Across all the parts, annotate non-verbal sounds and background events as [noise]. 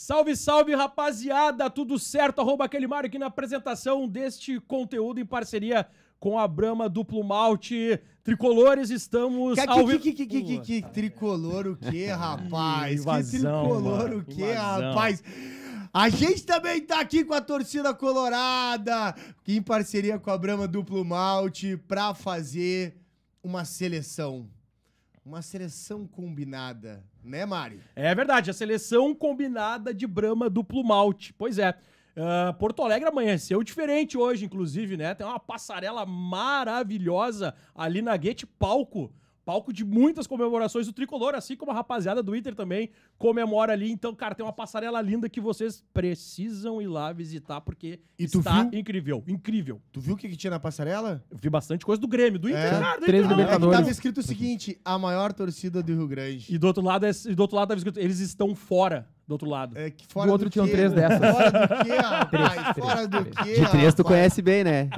Salve, salve, rapaziada! Tudo certo? Arroba aquele Mário aqui na apresentação deste conteúdo em parceria com a Brama Duplo Malte. Tricolores, estamos que, ao vivo. Que, que, que, que, que, tricolor o quê, rapaz? Invasão, que tricolor mano. o quê, Invasão. rapaz? A gente também tá aqui com a torcida colorada, em parceria com a Brama Duplo Malte, pra fazer uma seleção uma seleção combinada, né, Mari? É verdade, a seleção combinada de Brahma duplo malte. Pois é. Uh, Porto Alegre amanheceu diferente hoje, inclusive, né? Tem uma passarela maravilhosa ali na Guete Palco palco de muitas comemorações do tricolor, assim como a rapaziada do Inter também comemora ali. Então, cara, tem uma passarela linda que vocês precisam ir lá visitar, porque está viu? incrível. Incrível. Tu viu o que, que, tinha na passarela? Eu vi bastante coisa do Grêmio, do Inter. É. Cara, ah, do Três Libertadores. É, tava escrito o seguinte: a maior torcida do Rio Grande. E do outro lado, é, do outro lado tava escrito: eles estão fora do outro lado. É que fora do outro do tinham que, três dessas. Fora do que, [laughs] rapaz? fora do que, De três tu conhece bem, né?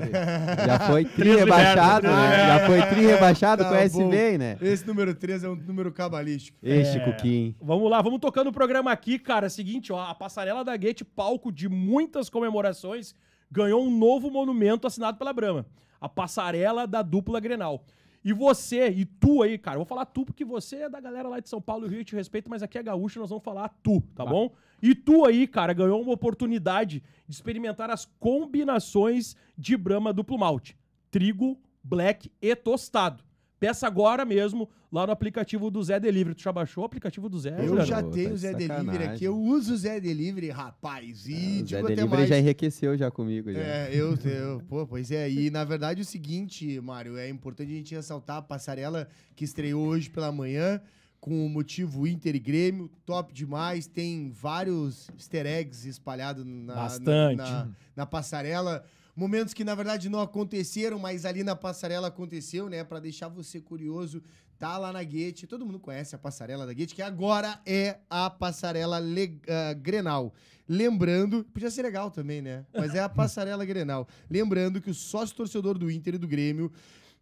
Já foi tri rebaixado, né? né? Já foi tri rebaixado, tá conhece bom. bem, né? Esse número três é um número cabalístico. Este, é. Cuquim. Vamos lá, vamos tocando o programa aqui, cara. É seguinte, ó, a passarela da Gate, palco de muitas comemorações, ganhou um novo monumento assinado pela Brama. A passarela da dupla Grenal. E você, e tu aí, cara, vou falar tu porque você é da galera lá de São Paulo e Rio, eu te respeito, mas aqui é gaúcho, nós vamos falar tu, tá, tá. bom? E tu aí, cara, ganhou uma oportunidade de experimentar as combinações de Brahma duplo malte. Trigo, black e tostado. Peça agora mesmo lá no aplicativo do Zé Delivery. Tu já baixou o aplicativo do Zé? Eu já Pô, tá tenho tá o Zé sacanagem. Delivery aqui. Eu uso o Zé Delivery, rapaz. E é, o Zé Delivery mais... já enriqueceu já comigo. Já. É, eu, eu... Pô, pois é. E na verdade é o seguinte, Mário, é importante a gente ressaltar a passarela que estreou hoje pela manhã com o motivo Inter e Grêmio, top demais, tem vários easter eggs espalhados na, na, na, na passarela momentos que na verdade não aconteceram, mas ali na passarela aconteceu, né? Para deixar você curioso, tá lá na Guete. Todo mundo conhece a passarela da Guete, que agora é a passarela Le uh, Grenal. Lembrando, podia ser legal também, né? Mas é a passarela Grenal. Lembrando que o sócio torcedor do Inter e do Grêmio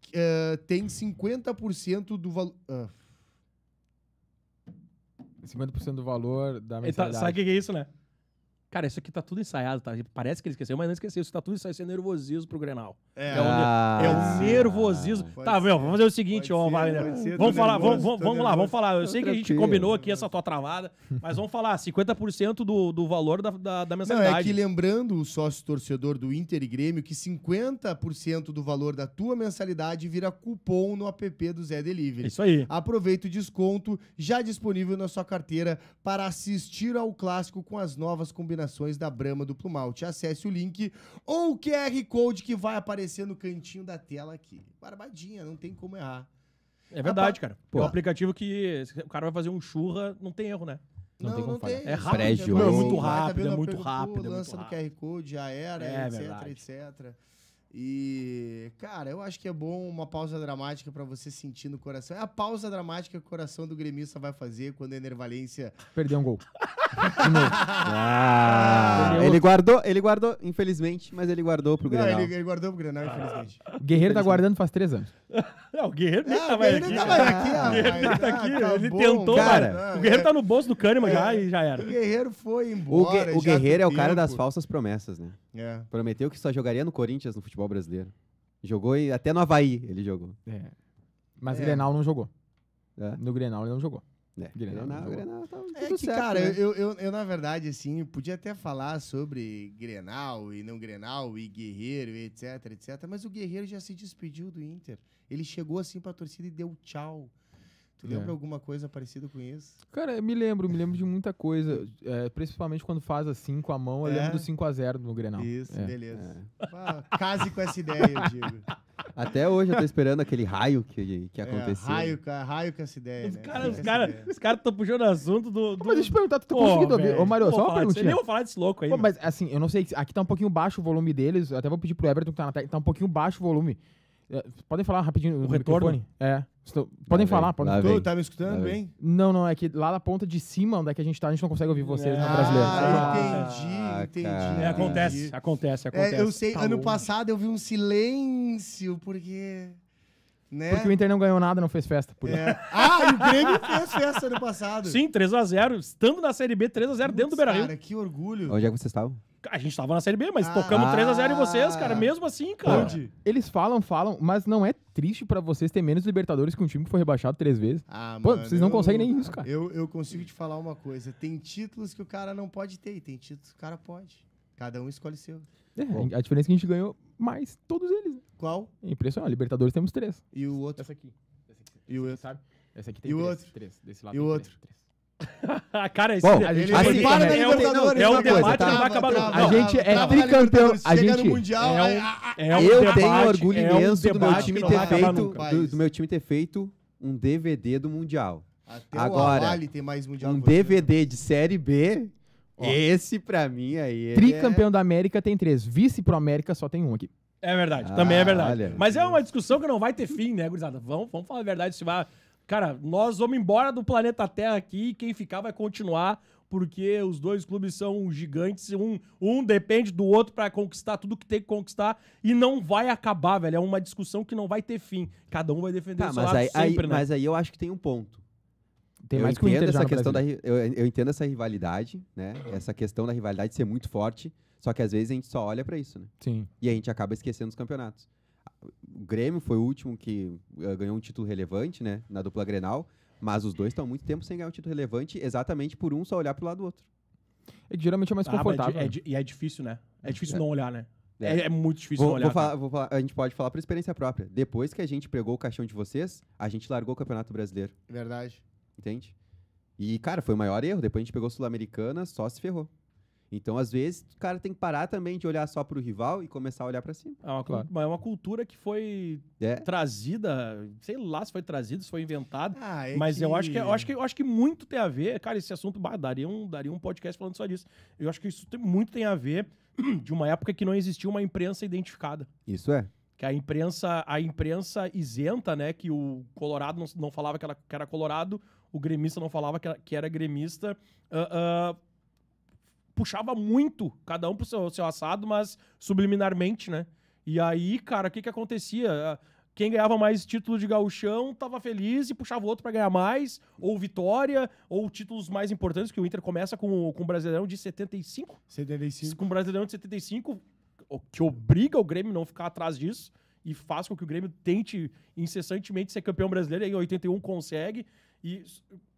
uh, tem 50% do valor. Uh. 50% do valor da mensalidade. Tá, sabe o que é isso, né? Cara, isso aqui tá tudo ensaiado, tá? Parece que ele esqueceu, mas não esqueceu. Isso tá tudo ensaiado, isso é nervosismo pro Grenal. É, é, ah, é o nervosismo. Tá, ser, meu, vamos fazer o seguinte, ó, Wagner. Vamos falar, nervoso, vamos, vamos lá, vamos falar. Eu sei que a gente combinou aqui essa tua travada, mas vamos falar 50% do, do valor da, da, da mensalidade. Não, é que lembrando o sócio torcedor do Inter e Grêmio que 50% do valor da tua mensalidade vira cupom no app do Zé Delivery. Isso aí. Aproveita o desconto já disponível na sua carteira para assistir ao clássico com as novas combinações da Brama do Plumalt. Acesse o link ou o QR Code que vai aparecer aparecer no cantinho da tela aqui. Barbadinha, não tem como errar. É verdade, cara. Pô. É um aplicativo que o cara vai fazer um churra, não tem erro, né? Não, não tem como não Tem. É rápido. Prédio, é muito é rápido, é muito rápido. Lança é muito rápido. do QR Code, já era, é, etc, verdade. etc. E, cara, eu acho que é bom uma pausa dramática para você sentir no coração. É a pausa dramática que o coração do gremista vai fazer quando a Enervalência. Perdeu um gol. [laughs] ah, ele guardou, ele guardou, infelizmente, mas ele guardou pro Grenal. Não, ele, ele guardou pro Grenal, infelizmente. Ah. O Guerreiro tá guardando faz três anos. [laughs] Não, o Guerreiro nem é, tava aqui. Tava aqui, tá ah, tá aqui acabou, ele tentou, cara. Mas, não, é. o Guerreiro é, tá no bolso do Cânima é, já e já era. O Guerreiro foi embora. O, o Guerreiro é o cara das falsas promessas, né? É. Prometeu que só jogaria no Corinthians no futebol brasileiro. Jogou e até no Havaí ele jogou. É. Mas é. Grenal não jogou. É? No Grenal ele não jogou. É, Grenal, Grenal, Grenal tá é que, certo, cara, né? eu, eu, eu, na verdade, assim, podia até falar sobre Grenal e não Grenal e Guerreiro e etc, etc, mas o Guerreiro já se despediu do Inter. Ele chegou assim pra torcida e deu tchau. Tu é. lembra alguma coisa parecida com isso? Cara, eu me lembro, me lembro de muita coisa. É, principalmente quando faz assim com a mão, eu é. lembro do 5x0 no Grenal. Isso, é. beleza. É. Ah, case com essa ideia, eu digo. Até hoje eu tô esperando aquele raio que, que é, aconteceu. raio, raio com essa ideia. Os né? caras estão cara, cara puxando assunto do, do. Mas deixa eu perguntar, tu tá conseguindo ouvir? Ô, Mário, só uma perguntinha. Disso, nem vou falar desse louco aí. Pô, mas assim, eu não sei, aqui tá um pouquinho baixo o volume deles. Eu até vou pedir pro Everton que tá na tela tá um pouquinho baixo o volume. É, podem falar rapidinho o no retorno? microfone? É. Tá podem tá falar, podem falar. Tá me escutando tá bem? Não, não, é que lá na ponta de cima, onde é que a gente tá, a gente não consegue ouvir vocês né, ah, na brasileira. Ah, entendi, entendi. É, acontece, acontece, acontece. É, eu sei, tá ano bom. passado eu vi um silêncio, porque. Né? Porque o Inter não ganhou nada, não fez festa. É. [laughs] Ah, o Grêmio fez festa ano passado. Sim, 3x0. Estando na Série B, 3x0 dentro do Beira Rio. Cara, que orgulho. Onde é que vocês estavam? A gente tava na Série B, mas ah, tocamos 3x0 em vocês, cara. Ah. Mesmo assim, cara. Onde? Eles falam, falam, mas não é triste pra vocês ter menos Libertadores que um time que foi rebaixado três vezes. Ah, Pô, vocês não eu, conseguem nem isso, cara. Eu, eu consigo te falar uma coisa. Tem títulos que o cara não pode ter e tem títulos que o cara pode. Cada um escolhe seu. É, a diferença é que a gente ganhou mais todos eles. Qual? É impressionante. Libertadores temos três. E o outro? Essa aqui. Essa aqui. E o outro? Sabe? Essa aqui tem e três, outro? três. Desse lado e o outro? Três. [laughs] Cara, esse Bom, é- ele, assim, ele para É um debate tá? que não vai acabar nunca. A gente é tricampeão. A gente mundial, é um, é um Eu debate, tenho orgulho é um imenso do meu time ter feito do, do, meu time ter feito um DVD do mundial. Até Agora, mundial um DVD né? de série B. esse pra mim aí. É tricampeão da América tem três. Vice pro América só tem um aqui. É verdade, ah, também é verdade. Olha, Mas é uma discussão que não vai ter fim, né, gurizada? Vamos, vamos falar a verdade. Se vai, Cara, nós vamos embora do planeta Terra aqui e quem ficar vai continuar, porque os dois clubes são gigantes, um, um depende do outro para conquistar tudo que tem que conquistar e não vai acabar, velho. É uma discussão que não vai ter fim. Cada um vai defender tá, o seu mas aí, sempre, aí, né? Mas aí eu acho que tem um ponto. Tem eu entendo que essa questão da, eu, eu entendo essa rivalidade, né? Essa questão da rivalidade ser muito forte, só que às vezes a gente só olha para isso, né? Sim. E a gente acaba esquecendo os campeonatos o Grêmio foi o último que eh, ganhou um título relevante, né? Na dupla Grenal. Mas os dois estão muito tempo sem ganhar um título relevante, exatamente por um só olhar pro lado do outro. É que geralmente é mais ah, é confortável. é, é, e é difícil, né? É, é difícil é. não olhar, né? É, é, é muito difícil vou, não olhar. Vou falar, né? vou falar, a gente pode falar por experiência própria. Depois que a gente pegou o caixão de vocês, a gente largou o Campeonato Brasileiro. Verdade. Entende? E, cara, foi o maior erro. Depois a gente pegou Sul-Americana, só se ferrou. Então, às vezes, o cara tem que parar também de olhar só para o rival e começar a olhar para cima. É ah, claro. Mas é uma cultura que foi é. trazida, sei lá se foi trazida, se foi inventada. Ah, é mas que... eu, acho que, eu, acho que, eu acho que muito tem a ver. Cara, esse assunto bah, daria, um, daria um podcast falando só disso. Eu acho que isso tem, muito tem a ver [clears throat] de uma época que não existia uma imprensa identificada. Isso é que a imprensa a imprensa isenta, né, que o Colorado não, não falava que era, que era Colorado, o gremista não falava que era, que era gremista, uh, uh, puxava muito, cada um pro seu, seu assado, mas subliminarmente, né? E aí, cara, o que que acontecia? Ah, quem ganhava mais título de gauchão tava feliz e puxava o outro para ganhar mais, ou vitória, ou títulos mais importantes, que o Inter começa com, com o Brasileirão de 75. 75. Com o Brasileirão de 75, que obriga o Grêmio não ficar atrás disso e faz com que o Grêmio tente incessantemente ser campeão brasileiro. E em 81 consegue. E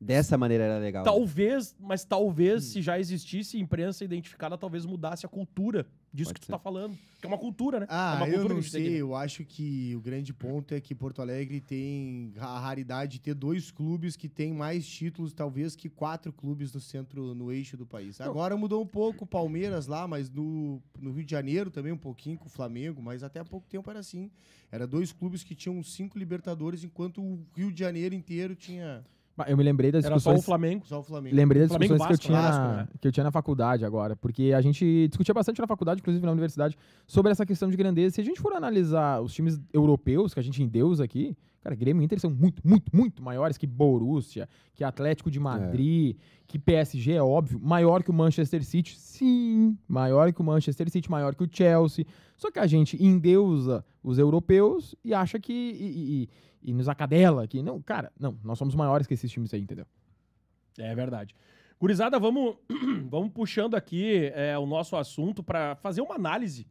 Dessa maneira era legal. Talvez, mas talvez, hum. se já existisse imprensa identificada, talvez mudasse a cultura disso Pode que tu ser. tá falando. Que é uma cultura, né? Ah, é uma eu não sei. Eu acho que o grande ponto é que Porto Alegre tem a raridade de ter dois clubes que têm mais títulos, talvez, que quatro clubes no centro, no eixo do país. Não. Agora mudou um pouco o Palmeiras lá, mas no, no Rio de Janeiro também um pouquinho com o Flamengo, mas até há pouco tempo era assim. Era dois clubes que tinham cinco Libertadores, enquanto o Rio de Janeiro inteiro tinha... Eu me lembrei das Era discussões. Só o Flamengo. Só o Flamengo. Lembrei das Flamengo discussões Vasco, que, eu né? tinha na, né? que eu tinha na faculdade agora. Porque a gente discutia bastante na faculdade, inclusive na universidade, sobre essa questão de grandeza. Se a gente for analisar os times europeus que a gente endeus aqui, Cara, Grêmio e Inter são muito, muito, muito maiores que Borussia, que Atlético de é. Madrid, é. que PSG, é óbvio. Maior que o Manchester City, sim. Maior que o Manchester City, maior que o Chelsea. Só que a gente endeusa os europeus e acha que. E, e, e nos acadela que. Não, cara, não. Nós somos maiores que esses times aí, entendeu? É verdade. Gurizada, vamos, [clears throat] vamos puxando aqui é, o nosso assunto para fazer uma análise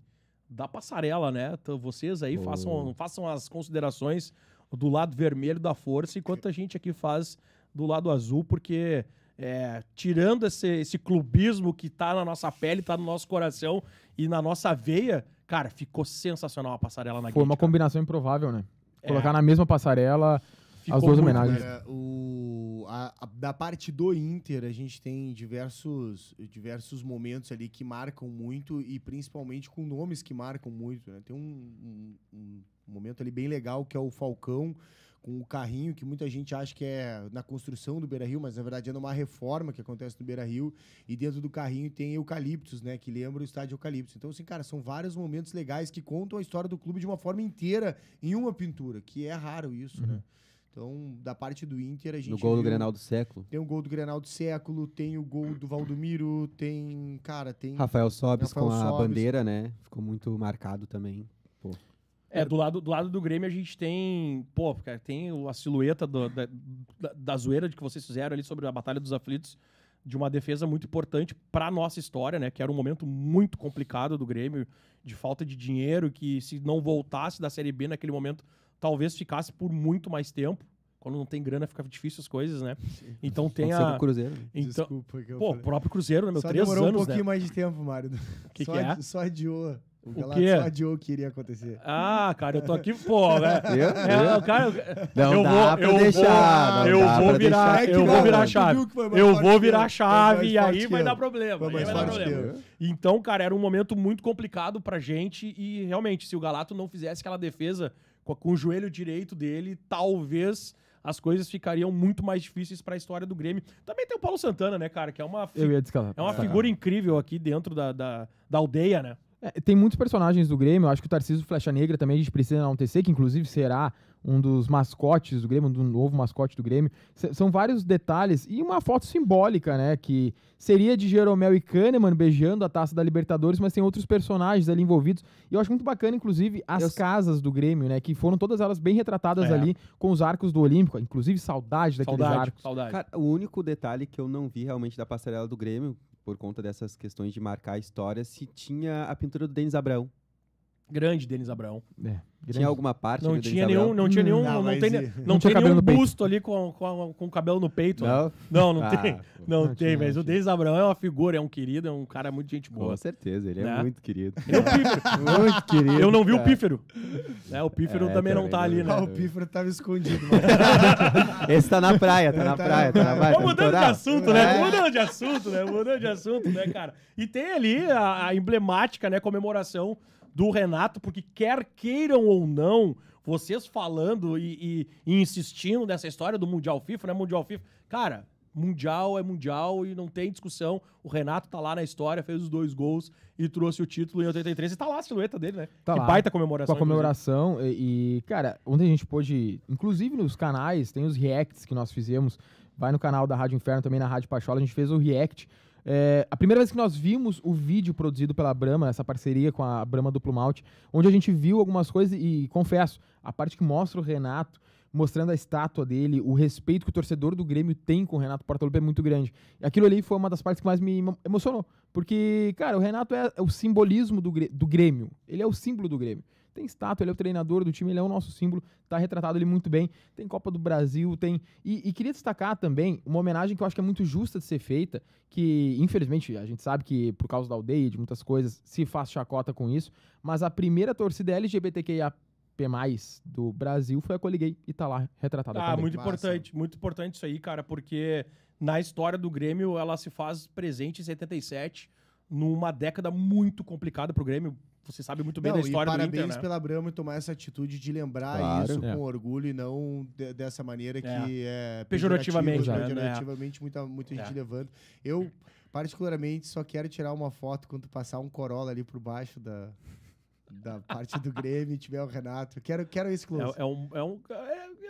da passarela, né? Então, vocês aí oh. façam, façam as considerações do lado vermelho da força, enquanto a gente aqui faz do lado azul, porque é, tirando esse, esse clubismo que tá na nossa pele, tá no nosso coração e na nossa veia, cara, ficou sensacional a passarela na Foi Gate, uma cara. combinação improvável, né? É. Colocar é. na mesma passarela ficou as duas homenagens. a, a, da parte do Inter, a gente tem diversos, diversos momentos ali que marcam muito e principalmente com nomes que marcam muito, né? Tem um, um, um um momento ali bem legal, que é o Falcão com o carrinho, que muita gente acha que é na construção do Beira Rio, mas na verdade é numa reforma que acontece no Beira Rio. E dentro do carrinho tem eucaliptos, né? Que lembra o estádio eucalipto. Então, assim, cara, são vários momentos legais que contam a história do clube de uma forma inteira em uma pintura, que é raro isso, né? uhum. né? Então, da parte do Inter, a gente. No gol viu, do Grenal do século. Tem o gol do Grenal do século, tem o gol do Valdomiro, tem. Cara, tem. Rafael Sobes com Sobis. a bandeira, né? Ficou muito marcado também. Pô. É, do lado, do lado do Grêmio a gente tem. Pô, cara, tem a silhueta do, da, da, zoeira de que vocês fizeram ali sobre a Batalha dos Aflitos, de uma defesa muito importante para nossa história, né? Que era um momento muito complicado do Grêmio, de falta de dinheiro, que se não voltasse da Série B naquele momento, talvez ficasse por muito mais tempo. Quando não tem grana, fica difícil as coisas, né? Sim. Então tem a. O Cruzeiro. Né? Então... Desculpa. pô, o próprio Cruzeiro, né, meu? Só três demorou anos, um né? pouquinho né? mais de tempo, Mário. O que, só que é? Só adiou. O, o Galatasaray adiou que iria acontecer. Ah, cara, eu tô aqui, fora né [laughs] É, eu, cara, não eu dá vou, pra eu deixar. Vou, eu vou virar, deixar. eu vou virar a chave. Eu vou virar a chave e aí vai dar problema. vai dar problema. Então, cara, era um momento muito complicado pra gente e realmente, se o Galato não fizesse aquela defesa com, com o joelho direito dele, talvez as coisas ficariam muito mais difíceis para a história do Grêmio. Também tem o Paulo Santana, né, cara, que é uma, fi... é uma figura incrível aqui dentro da, da, da aldeia, né? É, tem muitos personagens do Grêmio, eu acho que o Tarcísio Flecha Negra também a gente precisa enaltecer, que inclusive será um dos mascotes do Grêmio, um do novo mascote do Grêmio. são vários detalhes e uma foto simbólica, né? Que seria de Jeromel e Kahneman beijando a taça da Libertadores, mas tem outros personagens ali envolvidos. E eu acho muito bacana, inclusive, as eu... casas do Grêmio, né? Que foram todas elas bem retratadas é. ali com os arcos do Olímpico. Inclusive, saudade daqueles saudade, arcos. Saudade. Cara, o único detalhe que eu não vi realmente da passarela do Grêmio, por conta dessas questões de marcar a história, se tinha a pintura do Denis Abrão, Grande Denis Abraão. É, tinha alguma parte não tinha Denis nenhum, Abraão? Não tinha nenhum, não, não tem, [laughs] não, não tinha tem nenhum busto peito. ali com, com, com, o cabelo no peito. Não, não, não ah, tem. Pô, não, não, tem, mas o Denis Abraão é uma figura, é um querido, é um cara muito gente boa. Com certeza, ele é, é muito querido. é pífero. [laughs] muito querido. Eu não vi cara. o pífero. É, o pífero é, também não tá ali, né? Ah, o pífero tava escondido. [laughs] Esse tá na praia, tá, tá, tá na praia, tá mudando de assunto, né? Mudando de assunto, né? Mudando de assunto, né, cara? E tem ali a emblemática, né, comemoração do Renato, porque quer queiram ou não, vocês falando e, e, e insistindo nessa história do Mundial FIFA, né? Mundial FIFA. Cara, Mundial é mundial e não tem discussão. O Renato tá lá na história, fez os dois gols e trouxe o título em 83. E tá lá a silhueta dele, né? Tá que lá, baita comemoração. Com a comemoração. E, e, cara, onde a gente pôde, inclusive nos canais, tem os reacts que nós fizemos. Vai no canal da Rádio Inferno, também na Rádio Pachola, a gente fez o react é, a primeira vez que nós vimos o vídeo produzido pela Brahma, essa parceria com a Brahma Duplo Malte, onde a gente viu algumas coisas e, confesso, a parte que mostra o Renato mostrando a estátua dele, o respeito que o torcedor do Grêmio tem com o Renato Portaluppi é muito grande. Aquilo ali foi uma das partes que mais me emocionou, porque, cara, o Renato é o simbolismo do Grêmio, ele é o símbolo do Grêmio. Tem estátua, ele é o treinador do time, ele é o nosso símbolo, tá retratado ele muito bem. Tem Copa do Brasil, tem. E, e queria destacar também uma homenagem que eu acho que é muito justa de ser feita, que infelizmente a gente sabe que por causa da aldeia e de muitas coisas se faz chacota com isso, mas a primeira torcida LGBTQIA mais do Brasil foi a Coliguei e tá lá retratada. Ah, também. muito Massa. importante, muito importante isso aí, cara, porque na história do Grêmio ela se faz presente em 77 numa década muito complicada pro Grêmio. Você sabe muito bem não, da história e parabéns do Inter, né? pela Brama e tomar essa atitude de lembrar claro. isso é. com orgulho e não de, dessa maneira que é, é pejorativamente, já, né? é. pejorativamente né? muita, muita gente é. levando. Eu, particularmente, só quero tirar uma foto quando passar um Corolla ali por baixo da, da parte do Grêmio, tiver o Renato. Quero, quero isso, Close. É, é, um, é, um,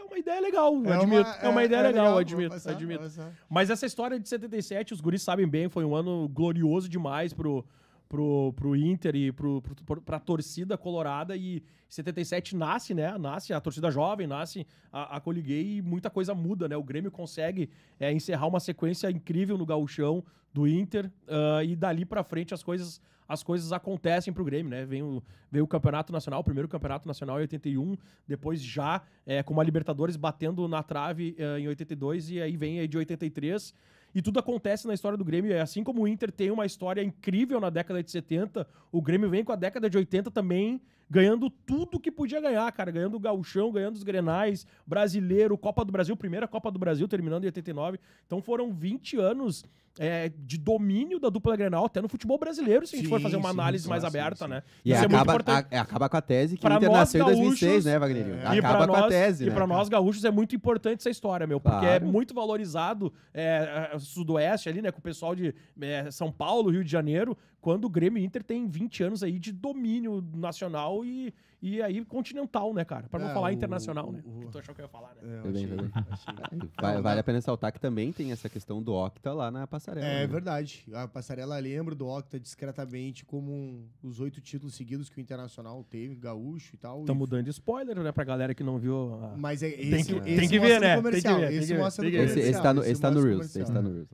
uma ideia legal, é admito. Uma, é, é, uma ideia é legal, legal, admito, passar, é, admito. É. Mas essa história de 77, os guris sabem bem, foi um ano glorioso demais pro, pro, pro Inter e pro, pro, pra torcida colorada. E 77 nasce, né? Nasce a torcida jovem, nasce a, a Coliguei e muita coisa muda, né? O Grêmio consegue é, encerrar uma sequência incrível no gauchão do Inter uh, e dali pra frente as coisas as coisas acontecem pro Grêmio, né? Vem o, vem o Campeonato Nacional, o primeiro Campeonato Nacional em 81, depois já é, com uma Libertadores batendo na trave é, em 82 e aí vem aí de 83. E tudo acontece na história do Grêmio. É assim como o Inter tem uma história incrível na década de 70, o Grêmio vem com a década de 80 também ganhando tudo que podia ganhar, cara. Ganhando o Gauchão, ganhando os Grenais, Brasileiro, Copa do Brasil, primeira Copa do Brasil, terminando em 89. Então foram 20 anos é, de domínio da dupla Grenal até no futebol brasileiro, se sim, a gente for fazer uma análise ah, sim, mais aberta, sim, né? E Isso é acaba, é a, acaba com a tese que pra o Inter nasceu em 2006, né, Wagnerinho? É. Acaba com a tese, E né? para nós, gaúchos, é muito importante essa história, meu, porque é claro. é muito valorizado é, sudoeste ali, né, com o pessoal de é, São Paulo, Rio de Janeiro, quando o Grêmio e Inter tem 20 anos aí de domínio nacional e, e aí continental, né, cara? Para não é, falar o, internacional, o, né? O... Que tu achou que eu ia falar, né? É, eu achei, achei. É, vale, vale, a pena ressaltar que também tem essa questão do Octa lá na passarela. É né? verdade. A passarela lembra do Octa discretamente como um, os oito títulos seguidos que o Internacional teve, gaúcho e tal. Estamos e... dando spoiler, né, pra galera que não viu. A... Mas é, esse, tem que, é. Tem que ver, né? Tem que ver, esse mostra tá no comercial. esse, tá no, esse tá no Reels. Esse tá no Reels.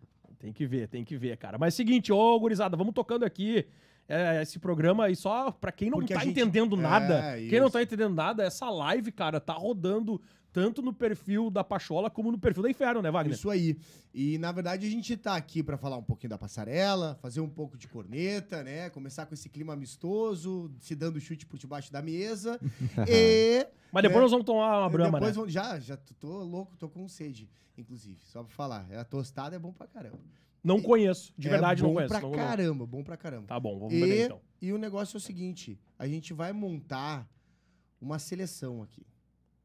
Tem que ver, tem que ver, cara. Mas é seguinte, ô, gurizada, vamos tocando aqui é, esse programa aí só pra quem não Porque tá gente... entendendo nada. É, quem não tá entendendo nada, essa live, cara, tá rodando tanto no perfil da Pachola como no perfil da Inferno, né, Wagner? Isso aí. E na verdade a gente tá aqui para falar um pouquinho da passarela, fazer um pouco de corneta, né? Começar com esse clima amistoso, se dando chute por debaixo da mesa. [laughs] e mas depois é, nós vamos tomar uma brama, depois né? Vamos, já, já tô louco, tô com sede, inclusive, só pra falar. A tostada é bom pra caramba. Não conheço, de é verdade não conheço. Bom pra não, caramba, não. bom pra caramba. Tá bom, vamos e, beber então. E o negócio é o seguinte, a gente vai montar uma seleção aqui,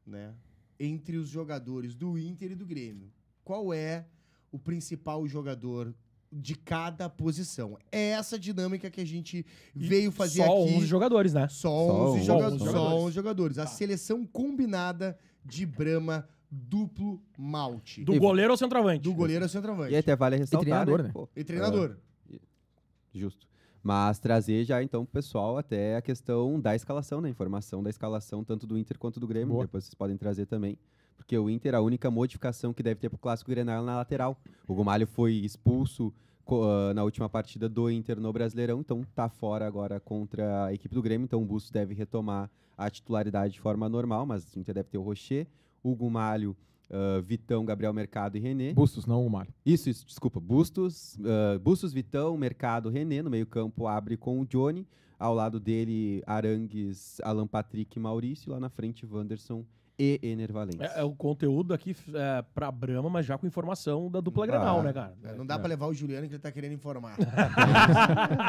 né? entre os jogadores do Inter e do Grêmio. Qual é o principal jogador de cada posição. É essa dinâmica que a gente e veio fazer só aqui. Só 11 jogadores, né? Só, 11, jogadores. Só 11 jogadores. A seleção combinada de Brahma duplo malte. Do goleiro ao centroavante. Do goleiro ao centroavante. E até vale ressaltar, né, né? e treinador, né? E treinador. Uh, justo mas trazer já então o pessoal até a questão da escalação, né? Informação da escalação tanto do Inter quanto do Grêmio, Boa. depois vocês podem trazer também. Porque o Inter, a única modificação que deve ter para o Clássico Grenal é na lateral. O Gumalho foi expulso uh, na última partida do Inter no Brasileirão, então tá fora agora contra a equipe do Grêmio. Então o Busto deve retomar a titularidade de forma normal, mas o Inter deve ter o Rocher, o Gumalho ah, Vitão, Gabriel Mercado e René. Bustos, não o Mário. Isso, isso, desculpa. Bustos, uh, Bustos, Vitão, Mercado, René. No meio-campo abre com o Johnny. Ao lado dele, Arangues, Alan Patrick e Maurício. Lá na frente, Wanderson e Enervalentes. É, é o conteúdo aqui é, pra Brahma, mas já com informação da dupla ah, Granal, né, cara? É, não dá é. pra levar o Juliano que ele tá querendo informar. [laughs]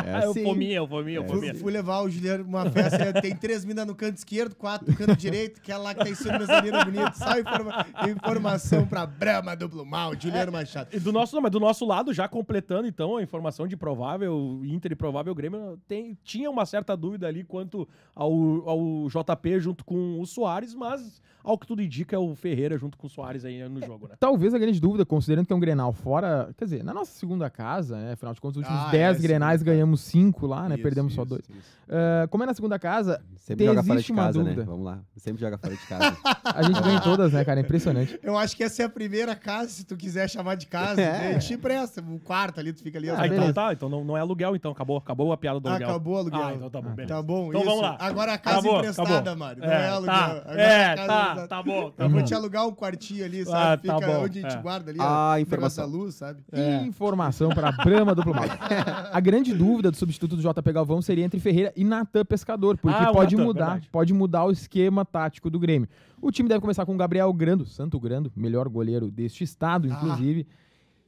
é, é assim. Eu fominha, eu fominha, eu fominha. Fui, fui levar o Juliano uma festa, tem três minas no canto esquerdo, quatro no canto direito, que é lá que tá em cima brasileiro bonito, só informa informação pra Brahma, duplo mal, Juliano é, Machado. E do nosso, não, mas do nosso lado, já completando então a informação de provável Inter e provável Grêmio, tem, tinha uma certa dúvida ali quanto ao, ao JP junto com o Soares, mas ao que tudo indica, é o Ferreira junto com o Soares aí no jogo, né? Talvez a grande dúvida, considerando que é um Grenal fora, quer dizer, na nossa segunda casa, né? Afinal de contas, os últimos 10 ah, é, Grenais sim, ganhamos 5 lá, né? Isso, Perdemos isso, só 2. Uh, como é na segunda casa, sempre joga fora de casa, né? dúvida. né? Vamos lá, sempre joga fora de casa. [laughs] a gente ganha todas, né, cara? É impressionante. Eu acho que essa é a primeira casa, se tu quiser chamar de casa, é. né? te empresta, um quarto ali, tu fica ali. Ah, ah então tá, então não, não é aluguel, então acabou, acabou a piada do ah, aluguel. Acabou o aluguel. Ah, então tá bom, ah. beleza. Tá bom, então isso. vamos lá. Agora a casa acabou, emprestada, acabou. Mário, não é, é tá. aluguel. É, tá, Agora é, tá tá bom. Tá eu uhum. bom. vou te alugar um quartinho ali, sabe? Ah, tá Fica bom, onde a gente é. guarda ali. Ah, ó, informação. luz, sabe? É. Informação para brama do Plumado. [laughs] a grande dúvida do substituto do JP Galvão seria entre Ferreira e Natan Pescador, porque ah, pode mudar, verdade. pode mudar o esquema tático do Grêmio. O time deve começar com o Gabriel Grando, Santo Grando, melhor goleiro deste estado, ah. inclusive. Ah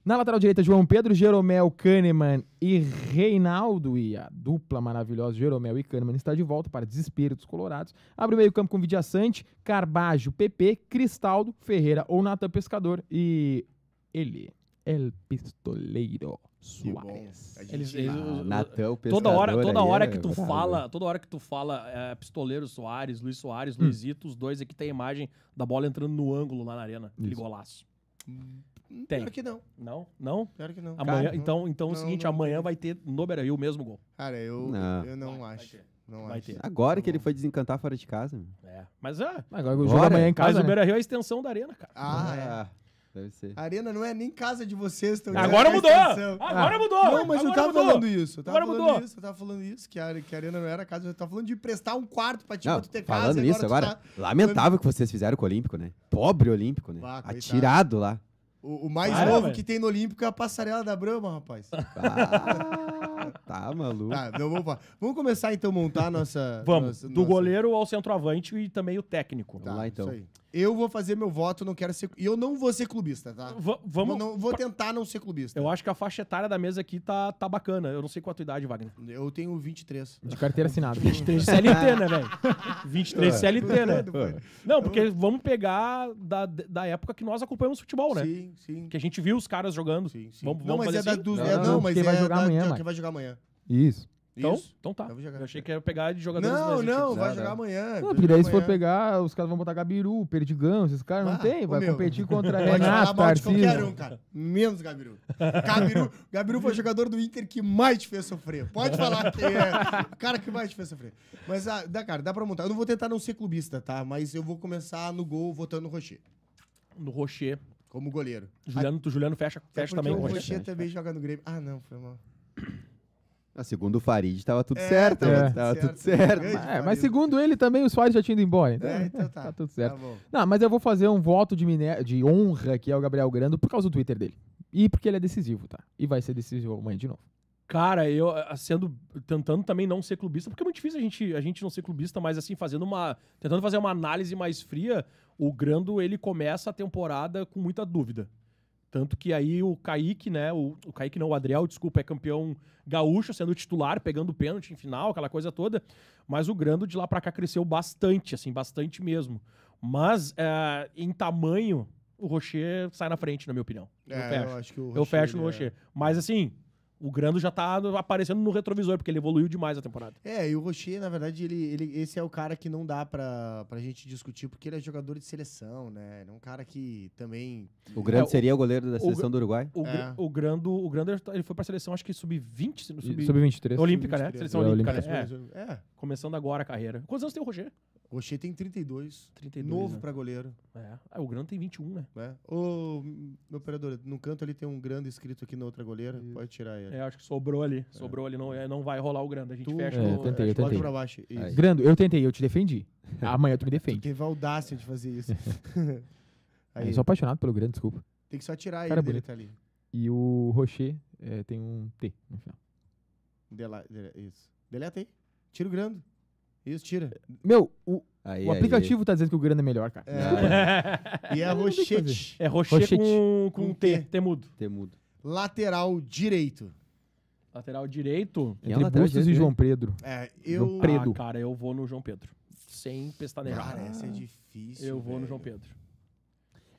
na lateral direita, João Pedro, Jeromel, Kahneman e Reinaldo. E a dupla maravilhosa, Jeromel e Kahneman, está de volta para desespero dos colorados. Abre o meio campo com Vidia Sante, Carbajo, PP, Cristaldo, Ferreira ou Natan Pescador. E ele, El Pistoleiro. Soares. Eles, ah, toda hora, toda aí, hora é que tu fala, toda hora que tu fala é, pistoleiro Soares, Luiz Soares, hum. Luizito, os dois aqui tem a imagem da bola entrando no ângulo lá na arena, aquele golaço. Hum. Hum, tem. Pior que não. Não? Não? Pior que não. Amanhã, Cara, então, então não, é o seguinte, não, não, amanhã vai ter no Beira-Rio o mesmo gol. Cara, eu não, eu não vai, acho. Vai não vai ter. Agora tá que ele foi desencantar fora de casa. É. Mas é. agora o jogo amanhã em casa. Mas o né? Beira Rio é a extensão da arena, cara. Ah, é. é. Deve ser. A arena não é nem casa de vocês, estão Agora é mudou! Agora ah. mudou! Não, mas agora eu tava mudou. falando isso. Eu tava agora falando mudou. isso, eu tava falando isso, que a, que a arena não era casa. Eu tava falando de emprestar um quarto pra ti, não, pra tu ter falando casa. Tá falando isso agora, lamentável que vocês fizeram com o Olímpico, né? Pobre Olímpico, né? Atirado lá. O, o mais novo que tem no Olímpico é a passarela da Brahma, rapaz. [laughs] Ah, tá maluco. Tá, então vamos, vamos, começar então a montar a nossa. Vamos, nossa, do nossa... goleiro ao centroavante e também o técnico. Tá, vamos lá então. Isso aí. Eu vou fazer meu voto, não quero ser. E eu não vou ser clubista, tá? V vamos. Vou, não, vou tentar não ser clubista. Eu acho que a faixa etária da mesa aqui tá, tá bacana. Eu não sei qual a tua idade, Wagner. Eu tenho 23. De carteira assinada. 23 de CLT, né, velho? 23 de é. CLT, né? É. É. Não, porque vamos pegar da, da época que nós acompanhamos futebol, né? Sim, sim. Que a gente viu os caras jogando. Sim, sim. Vamos, não, vamos mas é assim? da, do. não, é, não, mas é assim? vai jogar da, amanhã, quem vai jogar amanhã. Isso. Então, Isso. então tá. Eu, jogar, eu achei que ia pegar de jogadores Não, mais não, vai jogar amanhã. Não, porque daí se for pegar, os caras vão botar Gabiru, Perdigão, esses caras não ah, tem. Vai meu, competir contra [laughs] Renato, Tarcísio. Um, cara. Menos Gabiru. Gabiru. Gabiru foi o jogador do Inter que mais te fez sofrer. Pode falar que é o cara que mais te fez sofrer. Mas, ah, dá, cara, dá pra montar. Eu não vou tentar não ser clubista, tá? Mas eu vou começar no gol votando no Rocher. No Rocher. Como goleiro. Juliano, tu, Juliano fecha, fecha também o Rocher. O Rocher também joga no Grêmio. Ah, não, foi mal. Ah, segundo o Farid, estava tudo é, certo. Tava, né? tava certo, tudo certo. É, mas segundo ele também, os fãs já tinham ido embora. Então, é, então tá. [laughs] tá. tudo certo. Tá não, mas eu vou fazer um voto de, de honra aqui ao Gabriel Grando por causa do Twitter dele. E porque ele é decisivo, tá? E vai ser decisivo amanhã de novo. Cara, eu sendo tentando também não ser clubista, porque é muito difícil a gente, a gente não ser clubista, mas assim, fazendo uma. tentando fazer uma análise mais fria, o Grando ele começa a temporada com muita dúvida. Tanto que aí o Kaique, né? O, o Kaique não, o Adriel, desculpa, é campeão gaúcho, sendo titular, pegando pênalti em final, aquela coisa toda. Mas o Grando de lá para cá cresceu bastante, assim, bastante mesmo. Mas é, em tamanho, o Rocher sai na frente, na minha opinião. É, eu fecho, eu acho que o Rocher, Eu fecho no é... Rocher. Mas assim, o Grando já tá aparecendo no retrovisor, porque ele evoluiu demais a temporada. É, e o Rocher, na verdade, ele, ele, esse é o cara que não dá pra, pra gente discutir, porque ele é jogador de seleção, né? Ele é um cara que também. O Grando é, seria o goleiro da seleção o, do Uruguai? O, é. o, Grando, o Grando, ele tá- foi pra seleção, acho que sub-20, sub-23. Sub, sub, sub, Olímpica, né? Seleção é, Olímpica, né? É. é. Começando agora a carreira. Quantos anos tem o Rocher? O tem 32. 32 novo né? para goleiro. É. Ah, o Grande tem 21, né? É. Ô, meu operador, no canto ali tem um Grande escrito aqui na outra goleira. Isso. Pode tirar ele. É, acho que sobrou ali. É. Sobrou ali. Não, é, não vai rolar o Grande. A gente tu, fecha é, o... tentei, eu tentei. pra baixo. Grando, eu tentei. Eu te defendi. [laughs] Amanhã tu me defende. Tu teve audácia de fazer isso. [laughs] [laughs] Aí. É, eu sou apaixonado pelo Grande, desculpa. Tem que só tirar Cara, ele dele, tá ali. E o Rocher é, tem um T no final. Dela, isso. Deleta é aí. Tira o Grando. Isso, tira. Meu, o, Aí, o aí, aplicativo tá dizendo que o grana é melhor, cara. É. e é rochete. É rochete Rochete. com, com, Com T, temudo. Temudo. Lateral direito. Lateral direito. Quem é o Entre lateral e João né? Pedro. É, eu. Pedro. Ah, cara, eu vou no João Pedro. Sem pestanejar. Cara, essa é difícil. eu vou no João Pedro.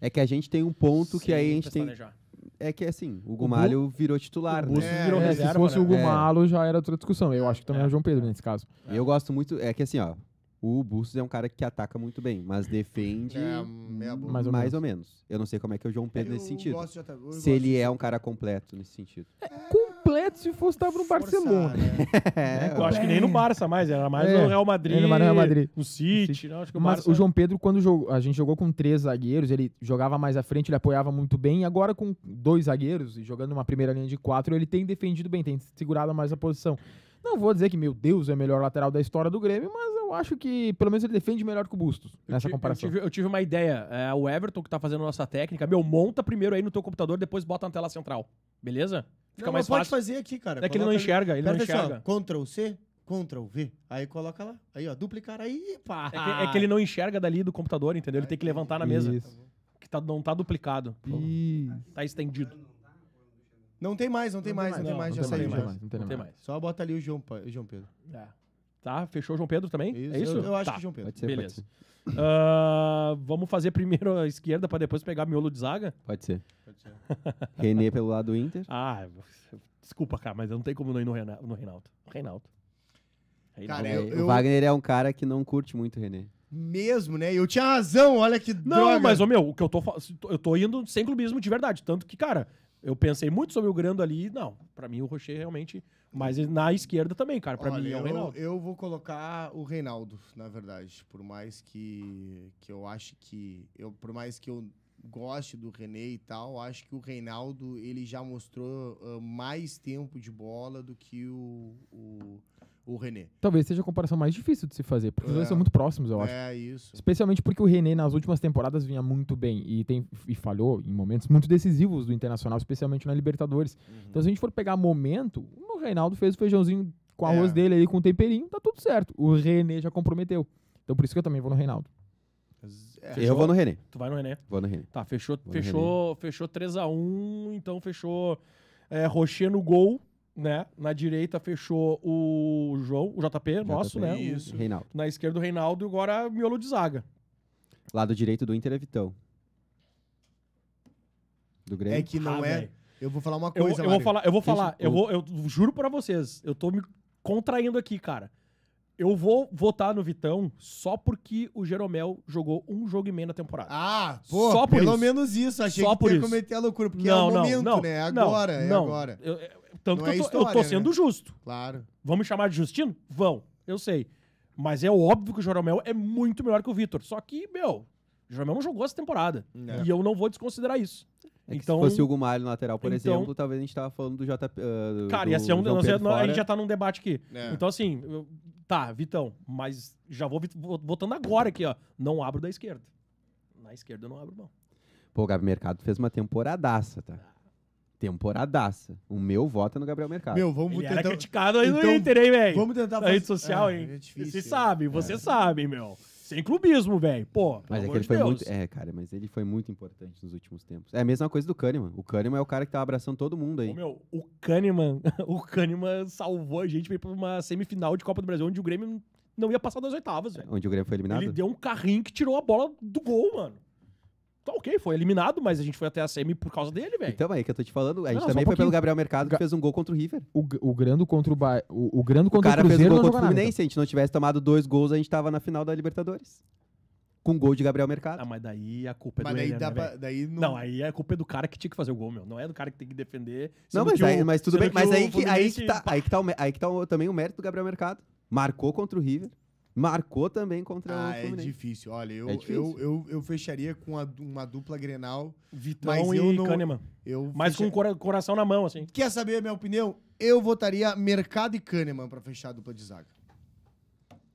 É que a gente tem um ponto que aí a Sem gente tem. pestanejar é que assim, o Gumalho virou titular, o Bustos né? É, virou É, reserva, se fosse né? o né? Gumalo, é. já era outra discussão. Eu acho que também é, o é. João Pedro nesse caso. Eu gosto muito, é que assim, ó, o Bustos é um cara que ataca muito bem, mas defende É, meia boca. mais, ou, menos. Eu não sei como é que é o João Pedro nesse sentido. Se ele é um cara completo nesse sentido. É, completo se fosse estar no Forçado, Barcelona. Né? [laughs] É, eu acho que nem no Barça mais, era mais é. no Real Madrid. No Real Madrid. No City. City. Não, o Mas Barça... o João Pedro, quando jogou, a gente jogou com três zagueiros, ele jogava mais à frente, ele apoiava muito bem. E agora com dois zagueiros e jogando uma primeira linha de quatro, ele tem defendido bem, tem segurado mais a posição. Não vou dizer que, meu Deus, é o melhor lateral da história do Grêmio, mas eu acho que pelo menos ele defende melhor que o Bustos nessa eu comparação. Eu tive, eu tive, uma ideia. É, o Everton, que tá fazendo nossa técnica, meu, monta primeiro aí no teu computador, depois bota na tela central. Beleza? Fica não, mais fácil. pode fazer aqui, cara. É coloca que ele não enxerga, ali. ele Pera não assim, enxerga. Só, Ctrl C, Ctrl V. Aí coloca lá. Aí, ó, duplicar aí, pá. É que, é que ele não enxerga dali do computador, entendeu? Ele tem que levantar na mesa. Isso. Que tá, não tá duplicado. Tá Isso. Tá estendido. Não tem mais, não tem mais, não tem mais, já saiu mais. Não tem mais. Só bota ali o João, o João Pedro. É. Tá, fechou João Pedro também? Isso, é isso? Eu, eu acho tá. que João Pedro. Pode ser, Beleza. Pode ser. Uh, vamos fazer primeiro a esquerda para depois pegar miolo de zaga? Pode ser. Renê [laughs] René pelo lado do Inter. Ah, desculpa, cara, mas eu não tenho como não ir no, Rena no Reinaldo. Reinaldo. Cara, eu, é, eu... O Wagner é um cara que não curte muito o René. Mesmo, né? Eu tinha razão, olha que Não, droga. mas, ô meu, o que eu tô eu tô indo sem clubismo de verdade. Tanto que, cara, eu pensei muito sobre o Grando ali, não. Para mim, o Rocher realmente. Mas na esquerda também, cara. Para mim é o Reinaldo. Eu, eu vou colocar o Reinaldo, na verdade. Por mais que, que eu acho que. Eu, por mais que eu goste do René e tal, acho que o Reinaldo ele já mostrou uh, mais tempo de bola do que o, o, o René. Talvez seja a comparação mais difícil de se fazer, porque é. os dois é. são muito próximos, eu acho. É, isso. Especialmente porque o René, nas últimas temporadas, vinha muito bem e, tem, e falhou em momentos muito decisivos do Internacional, especialmente na Libertadores. Uhum. Então, se a gente for pegar momento, o Reinaldo fez o feijãozinho com o é. arroz é. dele aí com o temperinho, tá tudo certo. O René já comprometeu. Então, por isso que eu também vou no Reinaldo. É. Eu vou no René. Tu vai no René? Vou no René. Tá, fechou, fechou, fechou 3x1, então fechou é, Rocher no gol né? Na direita fechou o João, o JP, nosso, né? Isso. Reinaldo. Na esquerda o Reinaldo e agora miolo de zaga. Lado direito do Inter é Vitão. Do Grêmio. É que não ah, é. Véio. Eu vou falar uma coisa, eu, eu vou falar, eu vou falar, eu vou, eu juro para vocês, eu tô me contraindo aqui, cara. Eu vou votar no Vitão só porque o Jeromel jogou um jogo e meio na temporada. Ah, pô, só por pelo isso. menos isso. Achei só que por ia isso. cometer a loucura, porque é não, é o não, momento, não, né? É agora, é não, é agora. Eu, eu, tanto não que é eu, tô, história, eu tô sendo né? justo. Claro. Vamos me chamar de Justino? Vão, eu sei. Mas é óbvio que o Jeromel é muito melhor que o Vitor. Só que, meu, o Jeromel não jogou essa temporada. É. E eu não vou desconsiderar isso. É então, se fosse o Gumalho no lateral, por então, exemplo, talvez a gente tava falando do JP. Uh, eh, cara, e ia ser um. Não não, a gente já tá num debate aqui. É. Então, assim, eu, tá, Vitão, mas já vou votando agora aqui, ó. Não abro da esquerda. Na esquerda eu não abro, não. Pô, o Gabi Mercado fez uma temporadaça, tá? Temporadaça. O meu voto é no Gabriel Mercado. Meu, vamos Ele tentar... era criticado aí então, no Inter, hein, velho? Vamos tentar fazer... Na rede social, é, hein? É difícil, você sabe, você é. sabe, meu sem clubismo, velho. Pô, mas é que ele de foi Deus. muito. É, cara, mas ele foi muito importante nos últimos tempos. É a mesma coisa do Kahneman. O Kahneman é o cara que tá abraçando todo mundo aí. Ô, meu, o Kahneman, [laughs] o Kahneman salvou a gente pra ir pra uma semifinal de Copa do Brasil, onde o Grêmio não ia passar das oitavas, é, velho. Onde o Grêmio foi eliminado? Ele deu um carrinho que tirou a bola do gol, mano. Tá ok, foi eliminado, mas a gente foi até a semi por causa dele, velho. Então, é que eu tô te falando. A gente Não, também um foi pelo Gabriel Mercado, que fez um gol contra o River. O, o grande contra o ba... o, o O contra o, cara fez um gol contra o joga nada. Fluminense. Se a gente não tivesse tomado dois gols, a gente tava na final da Libertadores. Com gol de Gabriel Mercado. Ah, mas daí a culpa é Mas do daí dá né, Daí não. Não, aí a culpa é do cara que tinha que fazer o gol, meu. Não é do cara que tem que defender. não, mas, que aí, o- mas tudo bem. Mas aí que, aí, que tá, aí, que tá o aí que tá o- também o mérito do Gabriel Mercado. Marcou contra o River. Marcou também contra ah, o é Fluminense. É difícil. Olha, eu, é difícil. eu, eu, eu fecharia com a, uma dupla Grenal. Vitão e não, Kahneman. Eu mas fecha... com o cora coração na mão, assim. Quer saber a minha opinião? Eu votaria Mercado e Kahneman para fechar a dupla de zaga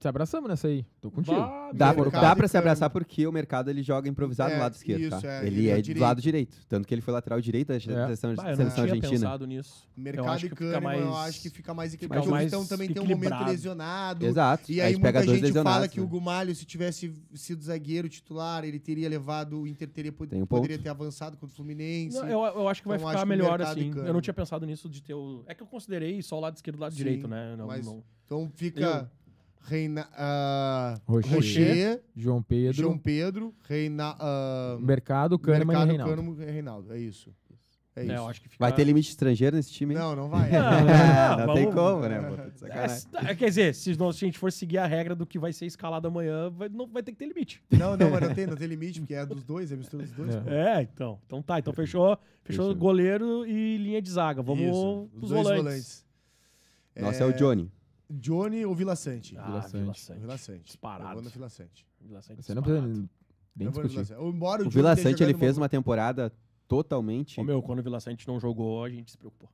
se abraçamos nessa aí. Tô contigo. dá, dá pra se abraçar porque o mercado ele joga improvisado é, do lado esquerdo. Isso, tá? é, ele, ele é, é do lado direito. Tanto que ele foi lateral direito da é. seleção, bah, eu não tinha argentina. pensado nisso. Mercado e Kahneman, mais... eu acho que fica mais equilibrado. Fica mais então também tem um momento lesionado. Exato. E aí, aí muita gente fala que né? o Gumalho, se tivesse sido zagueiro titular, ele teria levado o Inter, teria, um poderia ter avançado contra o Fluminense. Não, eu, eu acho que vai então, ficar melhor assim. Eu não tinha pensado nisso de ter o. É que eu considerei só o lado esquerdo e o lado direito, né? Então fica. Reina, uh, Rocher, Rocher, João Pedro, João Pedro Reina, uh, Mercado, Kahneman Mercado, e Reinaldo. Kahneman Reinaldo. É isso. É, é isso. É, fica... Vai ter limite estrangeiro nesse time? Não, não vai. [laughs] [laughs] Não, não, não, não tem como, né? Tá é, é, quer dizer, se, nós, se a gente for seguir a regra do que vai ser escalado amanhã, vai, não, vai ter que ter limite. Não, não, mas não tem, não tem limite, porque é dos dois, é mistura dos dois. É, é então. Então tá, então fechou, fechou goleiro e linha de zaga. Vamos Isso. os, dois volantes. volantes. Nossa, é o Johnny. Johnny ou Vila Sante? Ah, Vila Sante. Vila Sante. Disparado. Eu vou no Vila Sante. Vila Sante Você não precisa nem Eu tá Vila Sante. Embora o O Vila Sante ele fez uma temporada totalmente. Ô, meu, quando o Vila Sante não jogou, a gente se preocupou.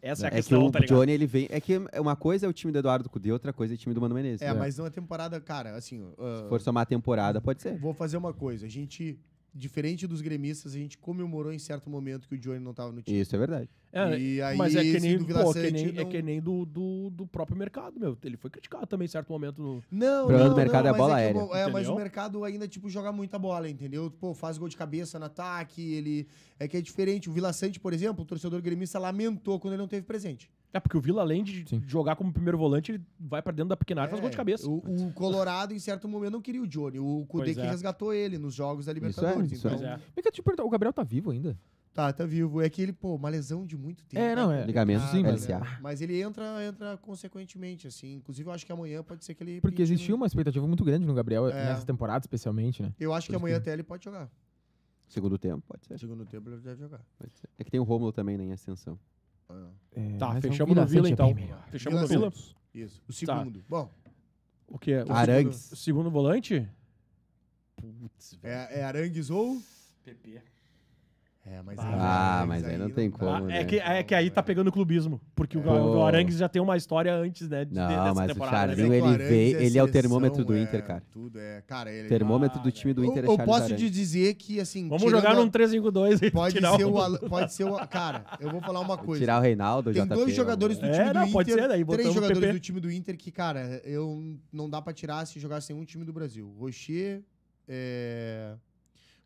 Essa é a é que questão, o tá Johnny ele vem. É que uma coisa é o time do Eduardo Cudê, outra coisa é o time do Mano Menezes. É, é. mas não é temporada, cara, assim. ah, Se for somar a temporada, pode ser. Vou fazer uma coisa. A gente, diferente dos gremistas, a gente comemorou em certo momento que o Johnny não tava no time. Isso é verdade. É, e aí, mas é que nem, do pô, que nem, é não... é que nem do, do, do, próprio mercado, meu. Ele foi criticado também em certo momento. No... Não, não, do mercado não, é a é bola é aérea. Que, é, mas o mercado ainda, tipo, joga muita bola, entendeu? Pô, faz gol de cabeça no ataque, ele... É que é diferente. O Vila Sante, por exemplo, o torcedor gremista lamentou quando ele não teve presente. É, porque o Vila, além de Sim. jogar como primeiro volante, ele vai para dentro da pequena área e é, faz gol de é, cabeça. O, o Colorado, em certo momento, não queria o Johnny. O Kudê é. que resgatou ele nos jogos da Libertadores. Isso é, isso então... é. tipo, o Gabriel tá vivo ainda? Tá, tá vivo. É que ele, pô, uma lesão de muito tempo. É, não, é. Ligamento sim, mas... Mas ele entra, entra consequentemente, assim. Inclusive, eu acho que amanhã pode ser que ele... Porque pinte, existia uma expectativa muito grande no Gabriel, É. nessa temporada especialmente, né? Eu acho que amanhã até ele pode jogar. Segundo tempo, pode ser. Segundo tempo ele deve jogar. pode ser. É que tem o Rômulo também, né, em ascensão. Ah. É, Tá, fechamos o no Vila é então. Fechamos no Vila? Isso. O segundo. Tá. Bom, O que é? O Arangues. segundo- o segundo volante? Putz, é, é Arangues ou... PP. É, mas aí, ah, aí, mas aí, não tem como. né? é, que, é que aí tá pegando o clubismo. Porque o, o Arangues já tem uma história antes, né? De, não, mas temporada. o Charlinho, né? ele, é, é ele é o termômetro do é, Inter, cara. Tudo é. Cara, ele. É termômetro ah, do time do Inter eu, é Eu posso te dizer que, assim. Vamos jogar num 3-5-2. Pode, ser o, pode ser o. Cara, eu vou falar uma coisa. Tirar o Reinaldo, Tem JP, dois jogadores do time do não, Inter. Ser, daí, três jogadores do time do Inter que, cara, eu não dá pra tirar se jogar sem um time do Brasil. Rocher.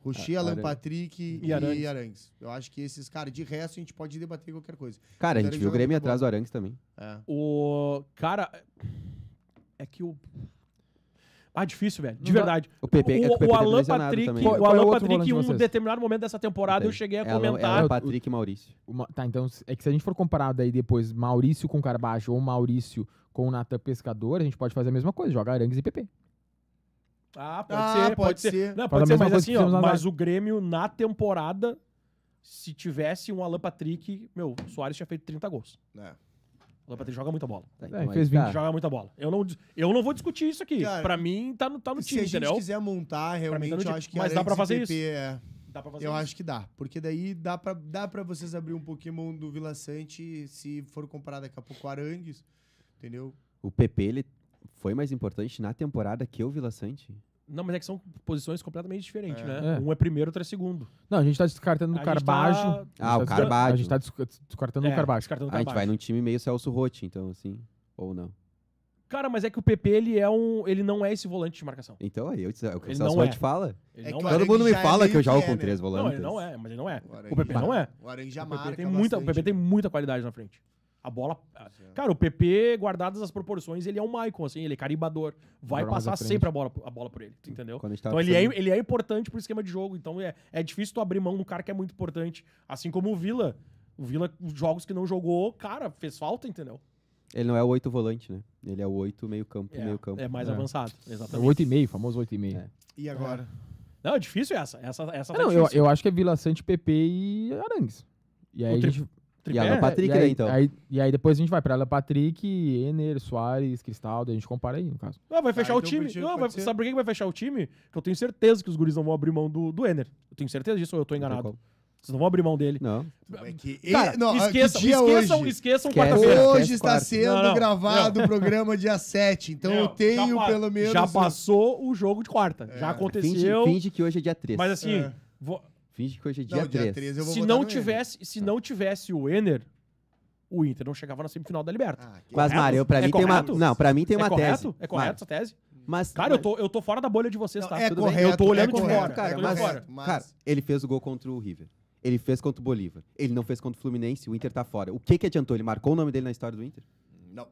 Rocher, ah, Alan Aran... Patrick e, Arangues. e Arangues. Eu acho que esses, cara, de resto a gente pode debater qualquer coisa. Cara, a gente viu o Grêmio atrás do Arangues também. É. O. Cara. É que o. Ah, difícil, velho. De verdade. O, PP, o, é o, PP o tá Alan Patrick, também. o é Alan Patrick, em um determinado momento dessa temporada, eu cheguei a é é comentar. comentar. Alan Patrick e Maurício. tá, então, é que se a gente for comparar daí depois Maurício com Carbaixo ou Maurício com o Natan Pescador, a gente pode fazer a mesma coisa, joga Arangues e PP. Ah, pode ah, ser, pode, ser. ser. Não, pode ser, mas assim, ó, mas o Grêmio na temporada, se tivesse um Alan Patrick, meu, o Soares tinha feito 30 gols. É. O Alan Patrick joga muita bola. É, então, fez 20. Tá. Joga muita bola. Eu não, eu não vou discutir isso aqui. Cara, pra mim, tá no, tá no time, entendeu? Se a gente quiser montar, tá realmente, tá eu acho que... Mas dá pra fazer isso. É... Dá pra fazer eu isso. acho que dá. Porque daí dá pra, dá pra vocês abrir um Pokémon do Vila Sante se for comparado daqui a pouco com Arangues, entendeu? O PP, ele foi mais importante na temporada que o Vila Sante? Não, mas é que são posições completamente diferentes, é. né? É. Um é primeiro, outro é segundo. Não, a gente tá descartando o Carbajo. Tá, tá... Ah, o tá Carbajo. A gente tá descartando é, o Carbajo. a gente vai num time meio Celso Rotti, então, assim, ou não. Cara, mas é que o PP, ele é um. Ele não é esse volante de marcação. Então aí, eu, o o Celso é. fala. É, é Todo mundo me é fala é que eu jogo com é, né? três volantes. Não, ele não é, mas ele não é. O, o PP não é. O, O PP tem muita qualidade né? na frente. A bola. Cara, o PP, guardadas as proporções, ele é um Maicon, assim, ele é caribador. Vai Agora passar sempre a bola, a bola por ele, entendeu? Tá então ele é, ele é importante pro esquema de jogo. Então é, é difícil tu abrir mão no cara que é muito importante. Assim como o Vila. O Vila, jogos que não jogou, cara, fez falta, entendeu? Ele não é o oito volante, né? Ele é o oito meio campo, é, meio campo. É mais é. avançado, exatamente. É o e meio, famoso oito e meio. É. E agora? É. Não, é difícil essa. Essa, essa é, tá não, eu, eu, acho que é Vila Sante, PP e Arangues. E aí o, tri gente... Tripé? E a é, Patrick, e né, aí, então? Aí, e aí depois a gente vai pra Alan Patrick, Ener, Soares, Cristaldo, a gente compara aí, no caso. não vai ah, fechar ah, o então time. não, vai, sabe por que vai fechar o time? Porque eu tenho certeza que os guris não vão abrir mão do, do Ener. Eu tenho certeza disso ou eu tô enganado? Vocês não vão abrir mão dele. Não. É esqueçam, esqueçam, hoje? esqueçam quarta-feira. Hoje está sendo não, não, gravado o programa dia 7, então eu tenho já, pelo menos... Já passou o jogo de quarta, é. já aconteceu. Finge, finge, que hoje é dia 3. Mas assim, é. vou, Finge que hoje é dia 3. se não tivesse, se não tivesse o Ener, o Inter não chegava na semifinal da Liberta. Ah, mas Mário, para é mim correto? tem uma, não, para mim tem é uma correto? tese. É correto essa tese? Mas, cara, mas... Eu, tô, eu tô fora da bolha de vocês, não, tá? É Tudo correto, bem? Eu tô é olhando é correto, de fora. Cara, mas, Mas... cara, ele fez o gol contra o River. Ele fez contra o Bolívar. Ele não fez contra o Fluminense, o Inter tá fora. O que que adiantou? Ele marcou o nome dele na história do Inter? Não.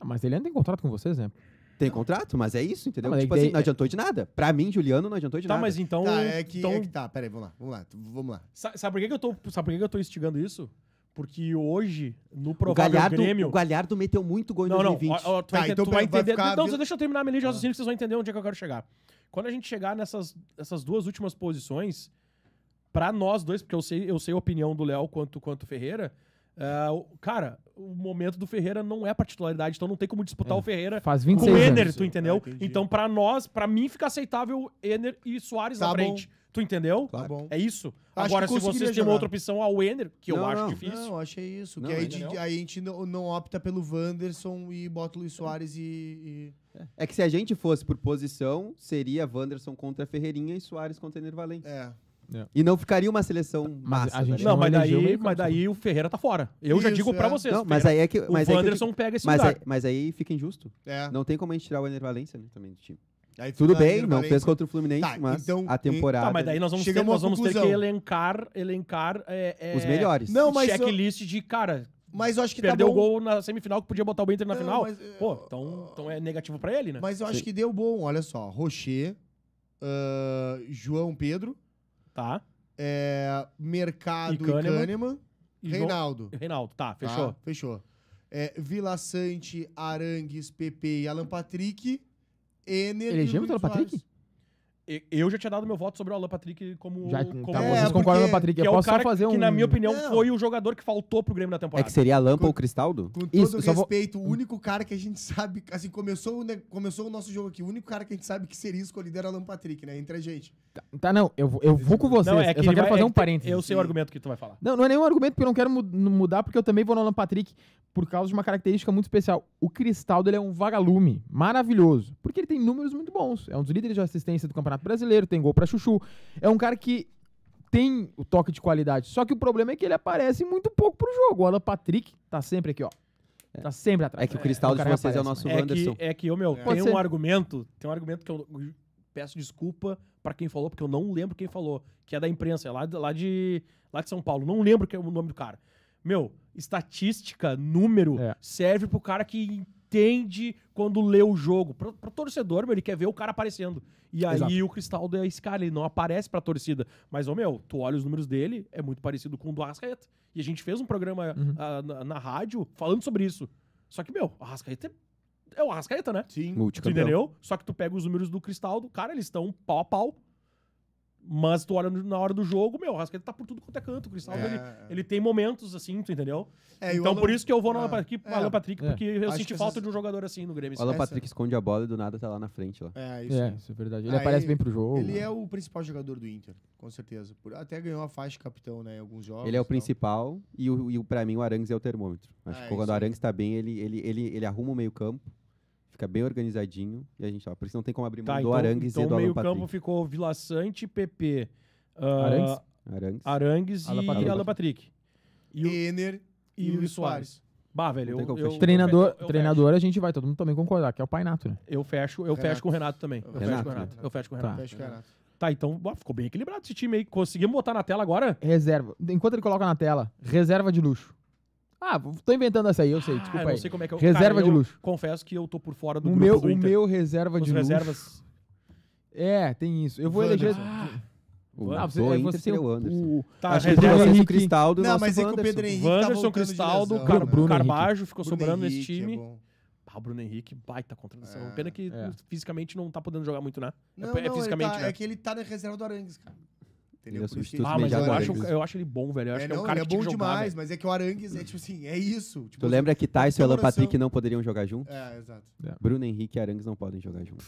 Ah, mas ele ainda tem contrato com vocês, né? Tem contrato, mas é isso, entendeu? Não, tipo é assim, não adiantou de nada. Pra mim, Juliano, não adiantou de Tá, nada. mas então. Tá, é que, então é que tá, peraí, vamos lá, vamos lá, vamos lá. Sabe por que, que eu tô, sabe por que, que eu tô instigando isso? Porque hoje, no o, Galhardo, Grêmio. o Galhardo meteu muito gol em Não, 2020. tu Tá, vai, então tu vai vai entender. ficar- Não, deixa eu terminar minha linha de ah. raciocínio que vocês vão entender onde é que eu quero chegar. Quando a gente chegar nessas duas últimas posições, pra nós dois, porque eu sei, eu sei a opinião do Léo quanto quanto Ferreira, ah, cara, o momento do Ferreira não é pra titularidade, então não tem como disputar é. o Ferreira Faz 26 com o Ener, anos. tu ah, entendeu? Ah, então, pra nós, pra mim, fica aceitável Ener e Soares tá na frente. Bom. Tu entendeu? Tá, tá bom. É isso. Acho Agora, se vocês têm uma outra opção ao Ender, que não, eu acho não. difícil. Não, achei isso. Não, que aí, de, aí, a gente não, não, opta pelo Wanderson e bota o Luiz Soares é. e. e... É. é que se a gente fosse por posição, seria Wanderson contra Ferreirinha e Soares contra Ener Valente. É. É. E não ficaria uma seleção massa. A gente não, mas daí, mas daí o Ferreira tá fora. Eu Isso, já digo é. pra vocês. Não, mas Ferreira, aí é que, mas o é Anderson pega esse mas lugar. Aí, mas aí fica injusto. É. Não tem como a gente tirar o Ener Valência né, também do time. Tudo bem, não fez contra o Fluminense, tá, mas então, a temporada. Tá, mas daí nós vamos, ter, nós vamos ter que elencar, elencar é, é, os melhores. Não, mas checklist eu... de cara. Mas eu acho que tá perdeu tá o gol na semifinal que podia botar o Inter na não, final. Mas, é, Pô, então, então é negativo para ele, né? Mas eu acho que deu bom. Olha só, Rocher, ah, João Pedro, Tá. É, Mercado e Kahneman. E Kahneman. Reinaldo. Reinaldo, tá, tá fechou. Tá, fechou. É, Vila Sante, Arangues, Pepe e Alan Patrick. energia Elegemos é o Alan Patrick? eu já tinha dado meu voto sobre o Alan Patrick como. Já, tá, como tá, vocês é, concordam com o Patrick? É eu posso é só fazer um. Que, na minha opinião, não. foi o jogador que faltou pro Grêmio na temporada. É que seria a Lampa ou o Cristaldo? Com todo o respeito, vou... o único cara que a gente sabe. Assim, começou, né, começou o nosso jogo aqui. O único cara que a gente sabe que seria escolhido era o Alan Patrick, né? Entre a gente. Tá, tá não. Eu, eu vou com vocês. Não, é que eu só quero vai, fazer é que um parênteses. Eu sei o argumento que tu vai falar. Não, não é nenhum argumento, porque eu não quero mudar, porque eu também vou no Alan Patrick por causa de uma característica muito especial. O Cristaldo ele é um vagalume maravilhoso, porque ele tem números muito bons. É um dos líderes de assistência do campeonato Campeonato Brasileiro, tem gol para Chuchu. É um cara que tem o toque de qualidade. Só que o problema é que ele aparece muito pouco pro jogo. O Alan Patrick tá sempre aqui, ó. É. Tá sempre atrás. É que o cristal é, de vocês é o nosso é Anderson. Que, é que, ô meu, é. tem um argumento, tem um argumento que eu peço desculpa para quem falou, porque eu não lembro quem falou, que é da imprensa, é lá, lá, de, lá de São Paulo. Não lembro que é o nome do cara. Meu, estatística, número, é. serve pro cara que entende quando lê o jogo. Pro, pro torcedor, meu, ele quer ver o cara aparecendo. E aí Exato. o Cristaldo é esse cara, ele não aparece pra torcida. Mas, ô meu, tu olha os números dele, é muito parecido com o do Arrascaeta. E a gente fez um programa uhum. Ah, na, na, rádio falando sobre isso. Só que, meu, o Arrascaeta é, é o Arrascaeta, né? Sim. entendeu? Só que tu pega os números do Cristaldo, cara, eles estão pau a pau. Mas tu olha na hora do jogo, meu, o Rascaeta tá por tudo quanto é canto. O Cristaldo, é. ele, é. ele tem momentos assim, tu entendeu? É, então Alan... por isso que eu vou na ah, Alan Patrick, é. Alan Patrick é. porque eu Acho senti falta essas... de um jogador assim no Grêmio. O Alan Patrick esconde a bola e do nada tá lá na frente. Lá. É, é isso é, isso é verdade. Ele ah, aparece bem pro jogo. Ele é o principal jogador do Inter, com certeza. Até ganhou a faixa de capitão, né, em alguns jogos. Ele é o principal e, o, e pra mim o Arangues é o termômetro. Acho ah, que quando o Arangues tá bem, ele, ele, ele, ele arruma o meio campo fica bem organizadinho e a gente ó, Por isso não tem como abrir mão tá, do então, Arangues então e do Alan Patrick. Então, meio campo ficou Vila Sante, PP, uh, ah, Arangues, Arangues, Arangues e Patrick. Alan Patrick. E o, Ener e, o Luiz Soares. Soares. Bah, velho, eu, eu, treinador, eu, eu treinador fecho. a gente vai todo mundo também concordar, que é o Painato, né? Eu fecho, eu Renato. fecho com o Renato também. Eu Renato, fecho com o Renato. Né? Eu fecho com o tá. Renato. Tá. Fecho com o Renato. Tá, então ficou bem equilibrado esse time aí. Conseguimos botar na tela agora? Reserva. Enquanto ele coloca na tela, reserva de luxo. Ah, tô inventando essa aí, eu sei, ah, desculpa ah, eu não sei como é que eu... Reserva cara, de eu luxo. confesso que eu tô por fora do o meu, do O meu reserva Os de reservas... luxo... É, tem isso. Eu vou Wanderson. eleger... Ah. O ah, você, é você, o Anderson. O, tá, acho que é Pedro Henrique. Tá Cristaldo não, mas é que o Pedro Henrique Anderson, tá Cristaldo, Car Bruno, Bruno ficou sobrando nesse é time. É ah, o Bruno Henrique, baita contratação. É, Pena que é. fisicamente não tá podendo jogar muito, né? Não, é, não, é tá- fisicamente, tá, né? É que ele tá na reserva do Arangues, cara. Entendeu? Ele é Por ah, mas eu acho, eu acho ele bom, velho. Eu acho é, que é um cara ele é que bom jogar, demais, mas é que o Arangues é tipo assim, é isso. Tipo, tu assim, lembra que Tyson e o Alan Patrick não poderiam jogar juntos? É, exato. É. Bruno Henrique e Arangues não podem jogar juntos.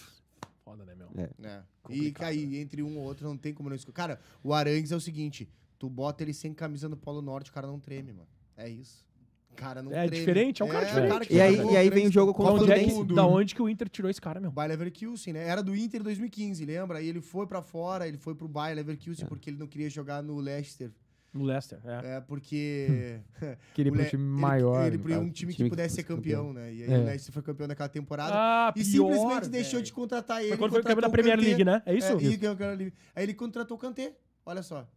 Foda, né, meu? É. é. E cair né? entre um ou outro não tem como não escolher. Cara, o Arangues é o seguinte: tu bota ele sem camisa no Polo Norte, o cara não treme, mano. É isso. Cara, não é, é, é diferente, é um cara diferente. Cara né? e, aí, e aí vem o jogo contra o Fluminense. da onde que o Inter tirou esse cara, meu? Bayer Leverkusen, né? Era do Inter 2015, lembra? aí ele foi para fora, ele foi pro Bayer Leverkusen é. porque ele não queria jogar no Leicester. No Leicester, é. É, porque. [laughs] Queria ir pra um time maior. Ele, ele né, pro um time, que, time que pudesse que ser campeão, campeão, né? E aí é. o Leicester foi campeão naquela temporada. Ah, e pior, simplesmente véio. deixou de contratar ele. Foi quando foi campeão da Premier League, né? É isso? É, aí ele contratou o Kanté. Olha só.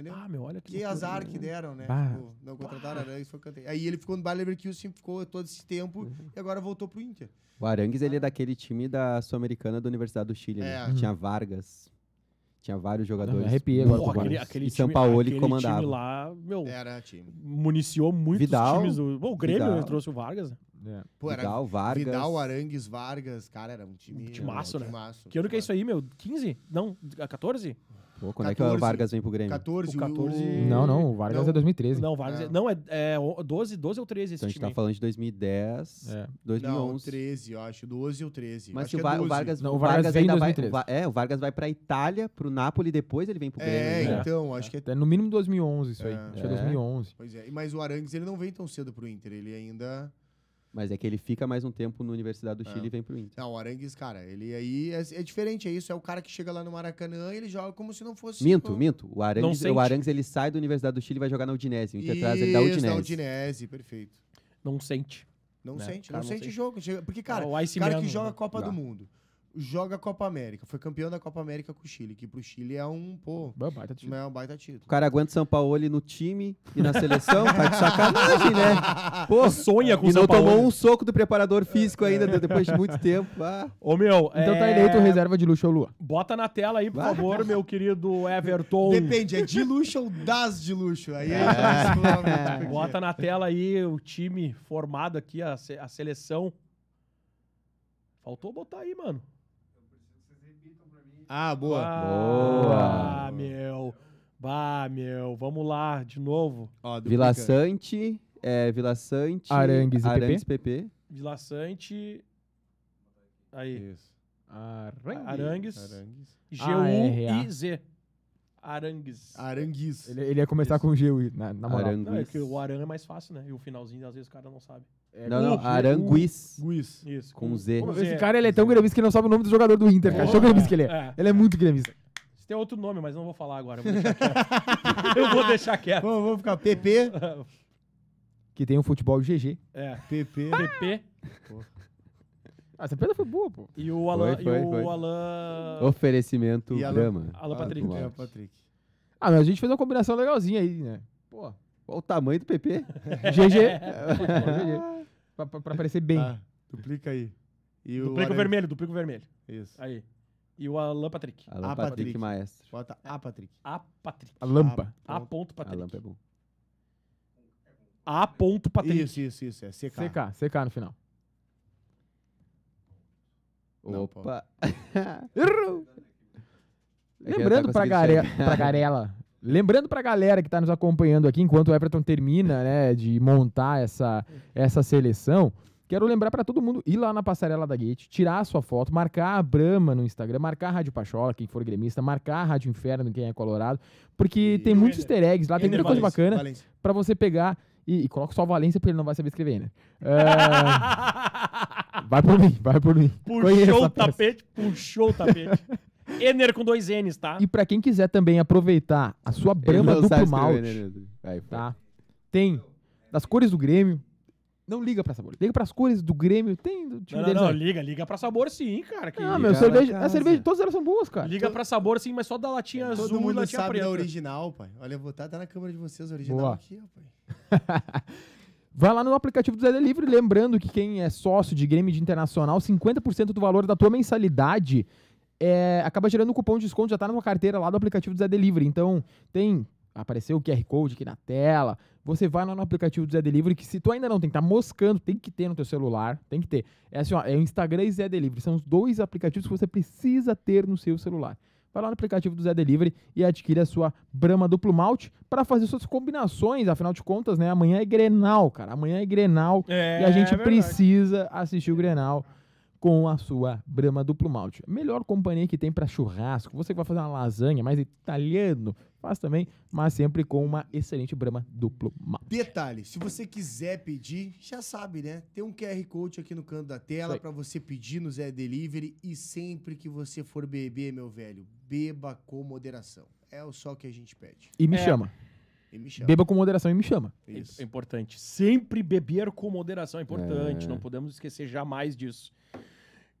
Entendeu? Ah, meu, olha que. Que azar né? que deram, né? Tipo, não contrataram Arangues, foi cantei. Aí ele ficou no Bayern Leverkusen, ficou todo esse tempo uhum. e agora voltou pro Inter. O Arangues, ah. ele é daquele time da Sul-Americana da Universidade do Chile, né? Uhum. Tinha Vargas. Tinha vários jogadores. Não, arrepiei agora Pô, aquele, aquele E São Paulo aquele comandava. time lá, meu. Era time. Municiou muitos Vidal, times. Do... Bom, o Grêmio né, Vidal. trouxe o Vargas. Né? É. Pô, era Vidal, Vargas. Vidal, Arangues, Vargas. Cara, era um time. Um timaço, né? Timaço, que ano que é isso aí, meu? 15? Não, 14? Pô, quando 14, é que o Vargas vem pro Grêmio? 14, o 14. Não, não, o Vargas não. é 2013. Não, Vargas é-, é. não, é, é 12, 12 ou 13 esse então, time. A gente tá falando de 2010, é. 2011. Não, 13, eu acho, 12 ou 13. Mas o, é Va o, Vargas, não, o Vargas, Vargas vem ainda vai, é, o Vargas vai pra Itália, pro Napoli, depois ele vem pro Grêmio. É, né? então, acho que é... é No mínimo 2011 isso aí, é. acho que é 2011. Pois é, mas o Arangues ele não vem tão cedo pro Inter, ele ainda... Mas é que ele fica mais um tempo na Universidade do é. Chile é. e vem pro Inter. Não, o Arangues, cara, ele aí é, é, diferente, é isso. É o cara que chega lá no Maracanã e ele joga como se não fosse. Minto, tipo, minto. O Arangues, o Arangues ele sai da Universidade do Chile e vai jogar na Udinese. O Inter isso, traz ele da Udinese. Da Udinese, perfeito. Não sente. Não né? sente, cara, não, não, sente, sente jogo. Porque, cara, é o cara que né? joga Copa não. do Mundo, joga a Copa América. Foi campeão da Copa América com o Chile, que pro Chile é um, pô. É um baita título. É um baita título. O cara aguenta o São Paulo no time e na seleção, tá de sacanagem, né? [laughs] Pô, sonha com o São Paulo. E não tomou um soco do preparador físico ainda, depois de muito tempo. Ah. Ô, meu. Então tá é... tá eleito reserva de luxo ou lua. Bota na tela aí, por Vai. favor, meu querido Everton. Depende, é de luxo ou das de luxo. Aí é. É. Bota na tela aí o time formado aqui, a, se a seleção. Faltou botar aí, mano. Ah, boa. Ah, boa. meu. Bah, meu. Vamos lá, de novo. Ó, Vila Sante, é, Vila Sante. Arangues e Arangues PP. PP. Vila Sante. Aí. Isso. Arangues. Arangues. G-U-I-Z. Ah, Arangues. Arangues. Ele, ele ia começar Isso. com G, na, na moral. Não, é que o Aran é mais fácil, né? E o finalzinho, às vezes, o cara não sabe. É, não, não, né? Aranguiz. Guiz. Isso. Com Z. Esse cara ele é tão gremista que não sabe o nome do jogador do Inter, cara. Show oh, gremista é, que ele é. é. Ele é muito gremista. Tem outro nome, mas não vou falar agora. Vou [laughs] eu vou deixar quieto. Vamos, vamos ficar PP. [laughs] que tem um futebol GG. É. PP. PP. Ah, essa pedra foi boa, pô. E o Alan. Foi, foi, e o Alan... Oferecimento e Alan... Alan ah, Patrick. Ah, Patrick. Ah, mas a gente fez uma combinação legalzinha aí, né? Pô, olha o tamanho do PP. GG. [laughs] Pra, pra, aparecer bem. Tá, duplica aí. E o duplica o vermelho, duplica o vermelho. Isso. Aí. E o Alan Patrick. Alan ah, Patrick. Patrick Maestro. Bota A, Patrick. A Patrick. A Lampa. A ponto Patrick. Lampa é bom. A ponto Patrick. Isso, isso, isso. É CK. CK, CK no final. Não, Opa. [laughs] Errou! É tá Lembrando pra, gare... pra Garela, Lembrando para a galera que está nos acompanhando aqui, enquanto o Everton termina né, de montar essa, essa seleção, quero lembrar para todo mundo ir lá na passarela da Gate, tirar a sua foto, marcar a Brama no Instagram, marcar a Rádio Pachola, quem for gremista, marcar a Rádio Inferno, quem é colorado, porque e tem muitos easter eggs lá, tem muita Valência, coisa bacana para você pegar. E, e coloca só Valência porque ele não vai saber escrever, né? Uh, [laughs] vai por mim, vai por mim. Puxou o tapete, puxou o tapete. [laughs] Ener com dois N's, tá? E para quem quiser também aproveitar a sua brama duplo malte, tá? Tem das cores do Grêmio. Não liga pra sabor. Liga pras cores do Grêmio. Tem do time não, deles. Não, não, liga. Liga pra sabor sim, cara. Que... Ah, meu, cerveja, a cerveja, todas elas são boas, cara. Liga Tô... pra sabor sim, mas só da latinha Todo azul Todo mundo e latinha sabe preta. original, pai. Olha, eu vou estar tá na câmera de vocês, original Boa. aqui, pai. [laughs] Vai lá no aplicativo do Zé Delivery, lembrando que quem é sócio de Grêmio de Internacional, 50% do valor da tua mensalidade é, acaba gerando um cupom de desconto, já está na sua carteira lá do aplicativo do Zé Delivery. Então, tem. Apareceu o QR Code aqui na tela. Você vai lá no aplicativo do Zé Delivery, que se tu ainda não tem, tá moscando, tem que ter no teu celular. Tem que ter. É assim, ó, é o Instagram e Zé Delivery. São os dois aplicativos que você precisa ter no seu celular. Vai lá no aplicativo do Zé Delivery e adquire a sua Brama Duplo Malte para fazer suas combinações. Afinal de contas, né? Amanhã é Grenal, cara. Amanhã é Grenal é, e a gente é precisa assistir o Grenal com a sua Brahma Duplo Malte. Melhor companhia que tem para churrasco. Você que vai fazer uma lasanha mais italiano, faz também, mas sempre com uma excelente Brahma Duplo Malte. Detalhe, se você quiser pedir, já sabe, né? Tem um QR Code aqui no canto da tela para você pedir no Zé Delivery e sempre que você for beber, meu velho, beba com moderação. É o só que a gente pede. E me é. chama. Beba com moderação e me chama. É isso. É importante. Sempre beber com moderação é importante. É. Não podemos esquecer jamais disso.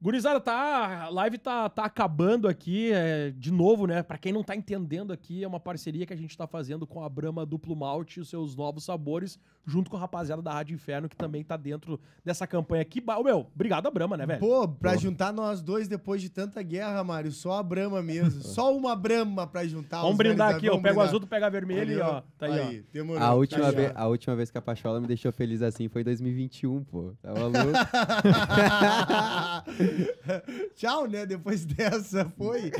Gurizada, tá, a live tá, tá acabando aqui, é, de novo, né? Para quem não tá entendendo aqui, é uma parceria que a gente tá fazendo com a Brahma Duplo Malte e os seus novos sabores, junto com a rapaziada da Rádio Inferno, que também tá dentro dessa campanha aqui. o Meu, obrigado a Brahma, né, velho? Pô, pra Pô. juntar nós dois depois de tanta guerra, Mário, só a Brahma mesmo. [laughs] só uma Brahma pra juntar. Vamos brindar aqui, né? ó. Pega brindar. o azul, tu pega vermelho e ó. Tá aí, tá aí ó. Demorou, a, última tá vez, a última vez que a Pachola me deixou feliz assim foi em 2021, pô. Tava louco. [laughs] [laughs] [laughs] Tchau, né? Depois dessa, foi.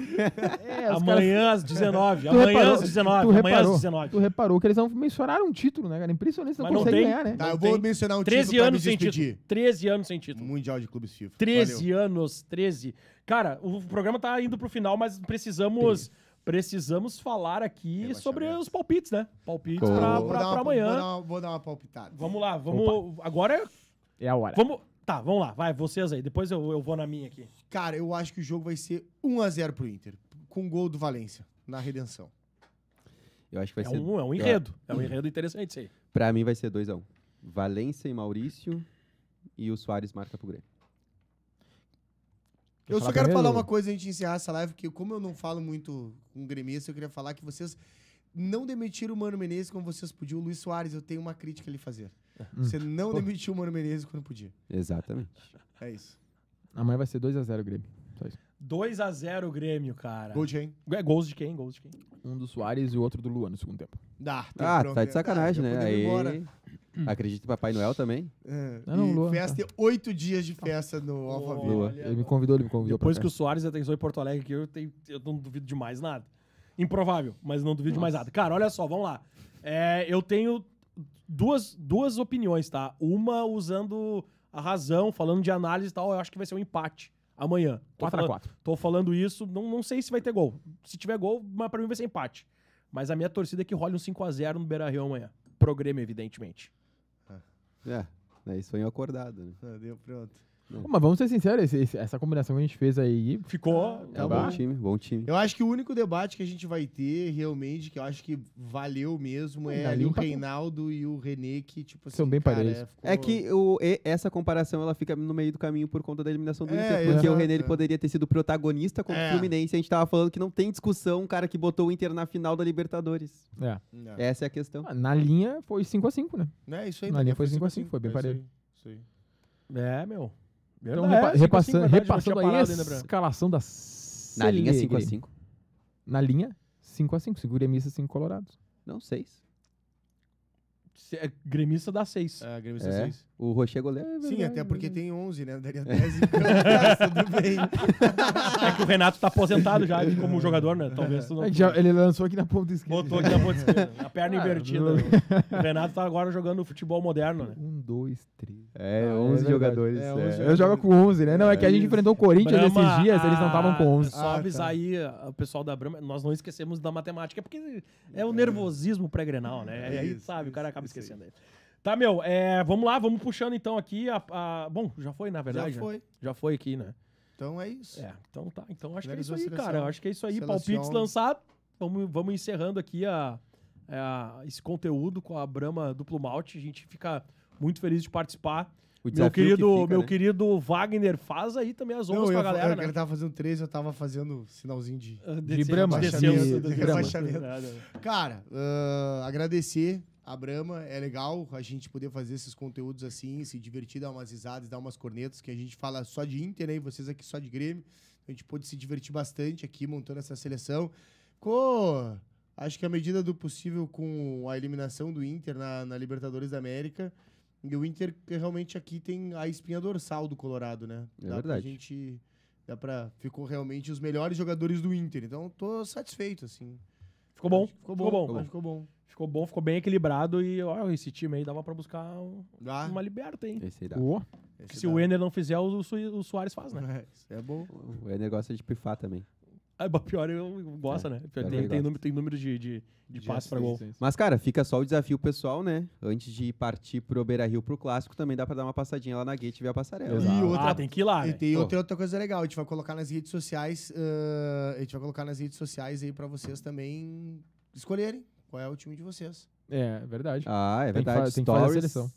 É, amanhã às 19. amanhã reparou, às 19. Tu amanhã reparou, às 19. Tu reparou que eles não mencionaram um título, né, cara? Impressionante, não tem. ganhar, né? Tá, eu vou tem. mencionar um 13 título anos sem título. 13 anos sem título. Mundial de Clubes FIFA. 13 Valeu. anos, 13. Cara, o programa tá indo pro final, mas precisamos... precisamos falar aqui é, sobre os palpites, né? Palpites oh. pra, pra, pra uma, amanhã. Vou dar, uma, vou dar, uma, palpitada. Vamos lá, vamos. Opa. Agora é. É a hora. Vamos. Tá, vamos lá, vai, vocês aí. Depois eu, eu vou na minha aqui. Cara, eu acho que o jogo vai ser 1x0 pro Inter, com gol do Valência, na redenção. Eu acho que vai é ser. Um, é um enredo. É, é um enredo interessante isso aí. Pra mim vai ser 2x1. Um. Valência e Maurício e o Soares marca pro Grêmio. eu só quero falar uma coisa antes de encerrar essa live, que como eu não falo muito com gremista, eu queria falar que vocês não demitiram o Mano Menezes como vocês podiam. O Luiz Soares, eu tenho uma crítica a lhe fazer. Uhum. Você não demitiu o Mano Menezes quando podia. Exatamente. É isso. Amanhã vai ser 2x0 o Grêmio. Só isso. 2x0 Grêmio, cara. Gol de quem? É, gols de quem? Gols de quem? Um do Soares e o outro do Luan no segundo tempo. Dá, Ah, tá de sacanagem, ah, né? Aí... acredito em Papai Noel também. É, ah, não, e Luan, festa, tá. oito dias de festa no Alphaville. Lua. Ele me convidou, ele me convidou Depois que o Soares atenção em Porto Alegre, que eu, tenho- eu não duvido de mais nada. Improvável, mas não duvido de mais nada. Cara, olha só, vamos lá. É, eu tenho duas, duas opiniões, tá? Uma usando a razão, falando de análise e tal, eu acho que vai ser um empate amanhã. 4 x 4 Tô falando isso, não, não sei se vai ter gol. Se tiver gol, mas pra mim vai ser empate. Mas a minha torcida é que role um 5x0 no Beira-Rio amanhã. Pro Grêmio, evidentemente. É, daí é, sonho é acordado, né? Ah, deu pronto. Não. Mas vamos ser sinceros, esse- esse- essa combinação que a gente fez aí. Ficou. É um tá bom time, bom time. Eu acho que o único debate que a gente vai ter realmente, que eu acho que valeu mesmo, é ali o Reinaldo e o René, que, tipo assim. São bem cara, parelhos. ficou- É que o, essa comparação ela fica no meio do caminho por conta da eliminação do É, Inter. Porque o René ele poderia ter sido protagonista contra É. o Fluminense. A gente tava falando que não tem discussão um cara que botou o Inter na final da Libertadores. É. É, Essa é a questão. Ah, na linha foi 5x5, né? é isso aí, Na tá linha foi 5 a 5, foi bem é parelho. Isso aí. É, meu. Então, é, repassando a né, escalação da Na linha 5x5. Na linha 5x5. 5 gremistas, 5 colorados. Não, 6. É, gremista dá 6. É, gremista 6. É. O Rocher é goleiro. É Sim, até porque é tem 11, né? Daria 10 e [laughs] tá, tudo bem. É que o Renato tá aposentado já como jogador, né? Talvez não... já, Ele lançou aqui na ponta esquerda. Botou aqui na ponta esquerda. Né? A perna ah, invertida. Né? O Renato tá agora jogando futebol moderno, né? Um, dois, três. É, 11 ah, é jogadores. É, 11 é. Eu jogo com 11, né? Não, é, que a é gente enfrentou o Corinthians Brahma, esses dias, a... eles não estavam com 11. Só avisar ah, tá. aí o pessoal da Brama, nós não esquecemos da matemática, é porque é o nervosismo pré-grenal, né? E aí, sabe, o cara acaba esquecendo aí. Tá, meu, é, vamos lá, vamos puxando então aqui a, a- Bom, já foi, na verdade. Já né? foi. Já foi aqui, né? Então é isso. É, então tá. Então acho que é isso aí, cara. Acho que é isso aí. Seleção. Palpites lançado. Vamos, vamos encerrando aqui a, a- esse conteúdo com a Brahma Duplo Malte. A gente fica muito feliz de participar. O meu que querido, fica, meu né? querido Wagner, faz aí também as ondas Não, a pra galera, eu, né? ele tava fazendo 13, eu tava fazendo sinalzinho de. Ah, de Brahma, de- descenso. de Cara, ah, agradecer a Brama é legal a gente poder fazer esses conteúdos assim, se divertir, dar umas risadas, dar umas cornetas, que a gente fala só de Inter, né? vocês aqui só de Grêmio. Então, a gente pôde se divertir bastante aqui montando essa seleção. Ficou, acho que a medida do possível, com a eliminação do Inter na, na Libertadores da América. E o Inter realmente aqui tem a espinha dorsal do Colorado, né? É dá verdade. Pra gente, dá pra, ficou realmente os melhores jogadores do Inter. Então, tô satisfeito, assim. Ficou bom. Ficou bom. Ficou bom. Ficou bom. Ficou bom, ficou bem equilibrado e ó, esse time aí dava pra buscar ah. uma liberta, hein? Esse aí dá. Esse se dá. o Ender não fizer, o, Su- o Soares faz, né? É, é bom. O Ender gosta de pifar também. Ah, mas pior eu gosta, é. né? Pior tem, tem, número, tem número de, de, de passes pra gol. Mas, cara, fica só o desafio pessoal, né? Antes de partir pro Beira Rio pro clássico, também dá pra dar uma passadinha lá na Gate e ver a passarela. E outra- Ah, tem que ir lá, E né? tem outra, outra coisa legal, a gente vai colocar nas redes sociais, a gente vai colocar nas redes sociais aí pra vocês também escolherem qual é o time de vocês. É, é verdade. Ah, é tem verdade. Que tem que fazer a seleção.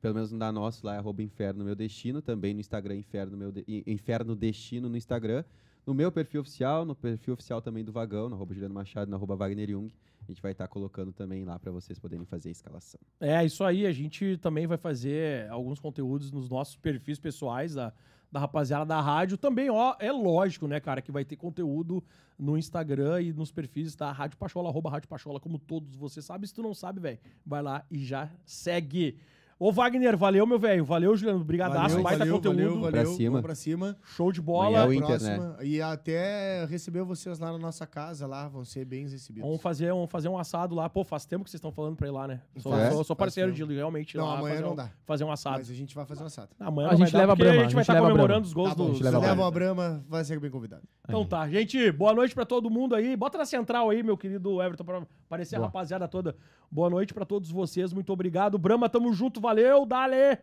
Pelo menos no da nosso lá, é arroba inferno meu destino, também no Instagram inferno, meu de... inferno destino no Instagram. No meu perfil oficial, no perfil oficial também do Vagão, no arroba Juliano Machado, no arroba Wagner Jung. A gente vai estar tá colocando também lá para vocês poderem fazer a escalação. É, isso aí. A gente também vai fazer alguns conteúdos nos nossos perfis pessoais da, da rapaziada da rádio. Também, ó, é lógico, né, cara, que vai ter conteúdo no Instagram e nos perfis da tá? Rádio Pachola, arroba Rádio Pachola, como todos vocês sabem. Se tu não sabe, velho, vai lá e já segue. Ô, Wagner, valeu, meu velho. Valeu, Juliano. obrigado. Mais Baita valeu, conteúdo. Valeu, valeu, pra cima. Pra cima. Show de bola. é o Inter, né? E até receber vocês lá na nossa casa, lá. Vão ser bem recebidos. Vamos fazer, vamos fazer um assado lá. Pô, faz tempo que vocês estão falando pra ir lá, né? Sou, é? sou, sou parceiro de realmente. Não, lá, amanhã não um, dá. Fazer um assado. Mas a gente vai fazer um assado. Amanhã a gente leva a Brama. A gente vai estar tá comemorando os gols tá bom, do... Vocês levam a Brahma, vai ser bem convidado. Então tá, gente. Boa noite pra todo mundo aí. Bota na central aí, meu querido Everton, pra aparecer a rapaziada toda. Boa noite pra todos vocês. Muito obrigado. Brahma, tamo junto. Valeu, Dale!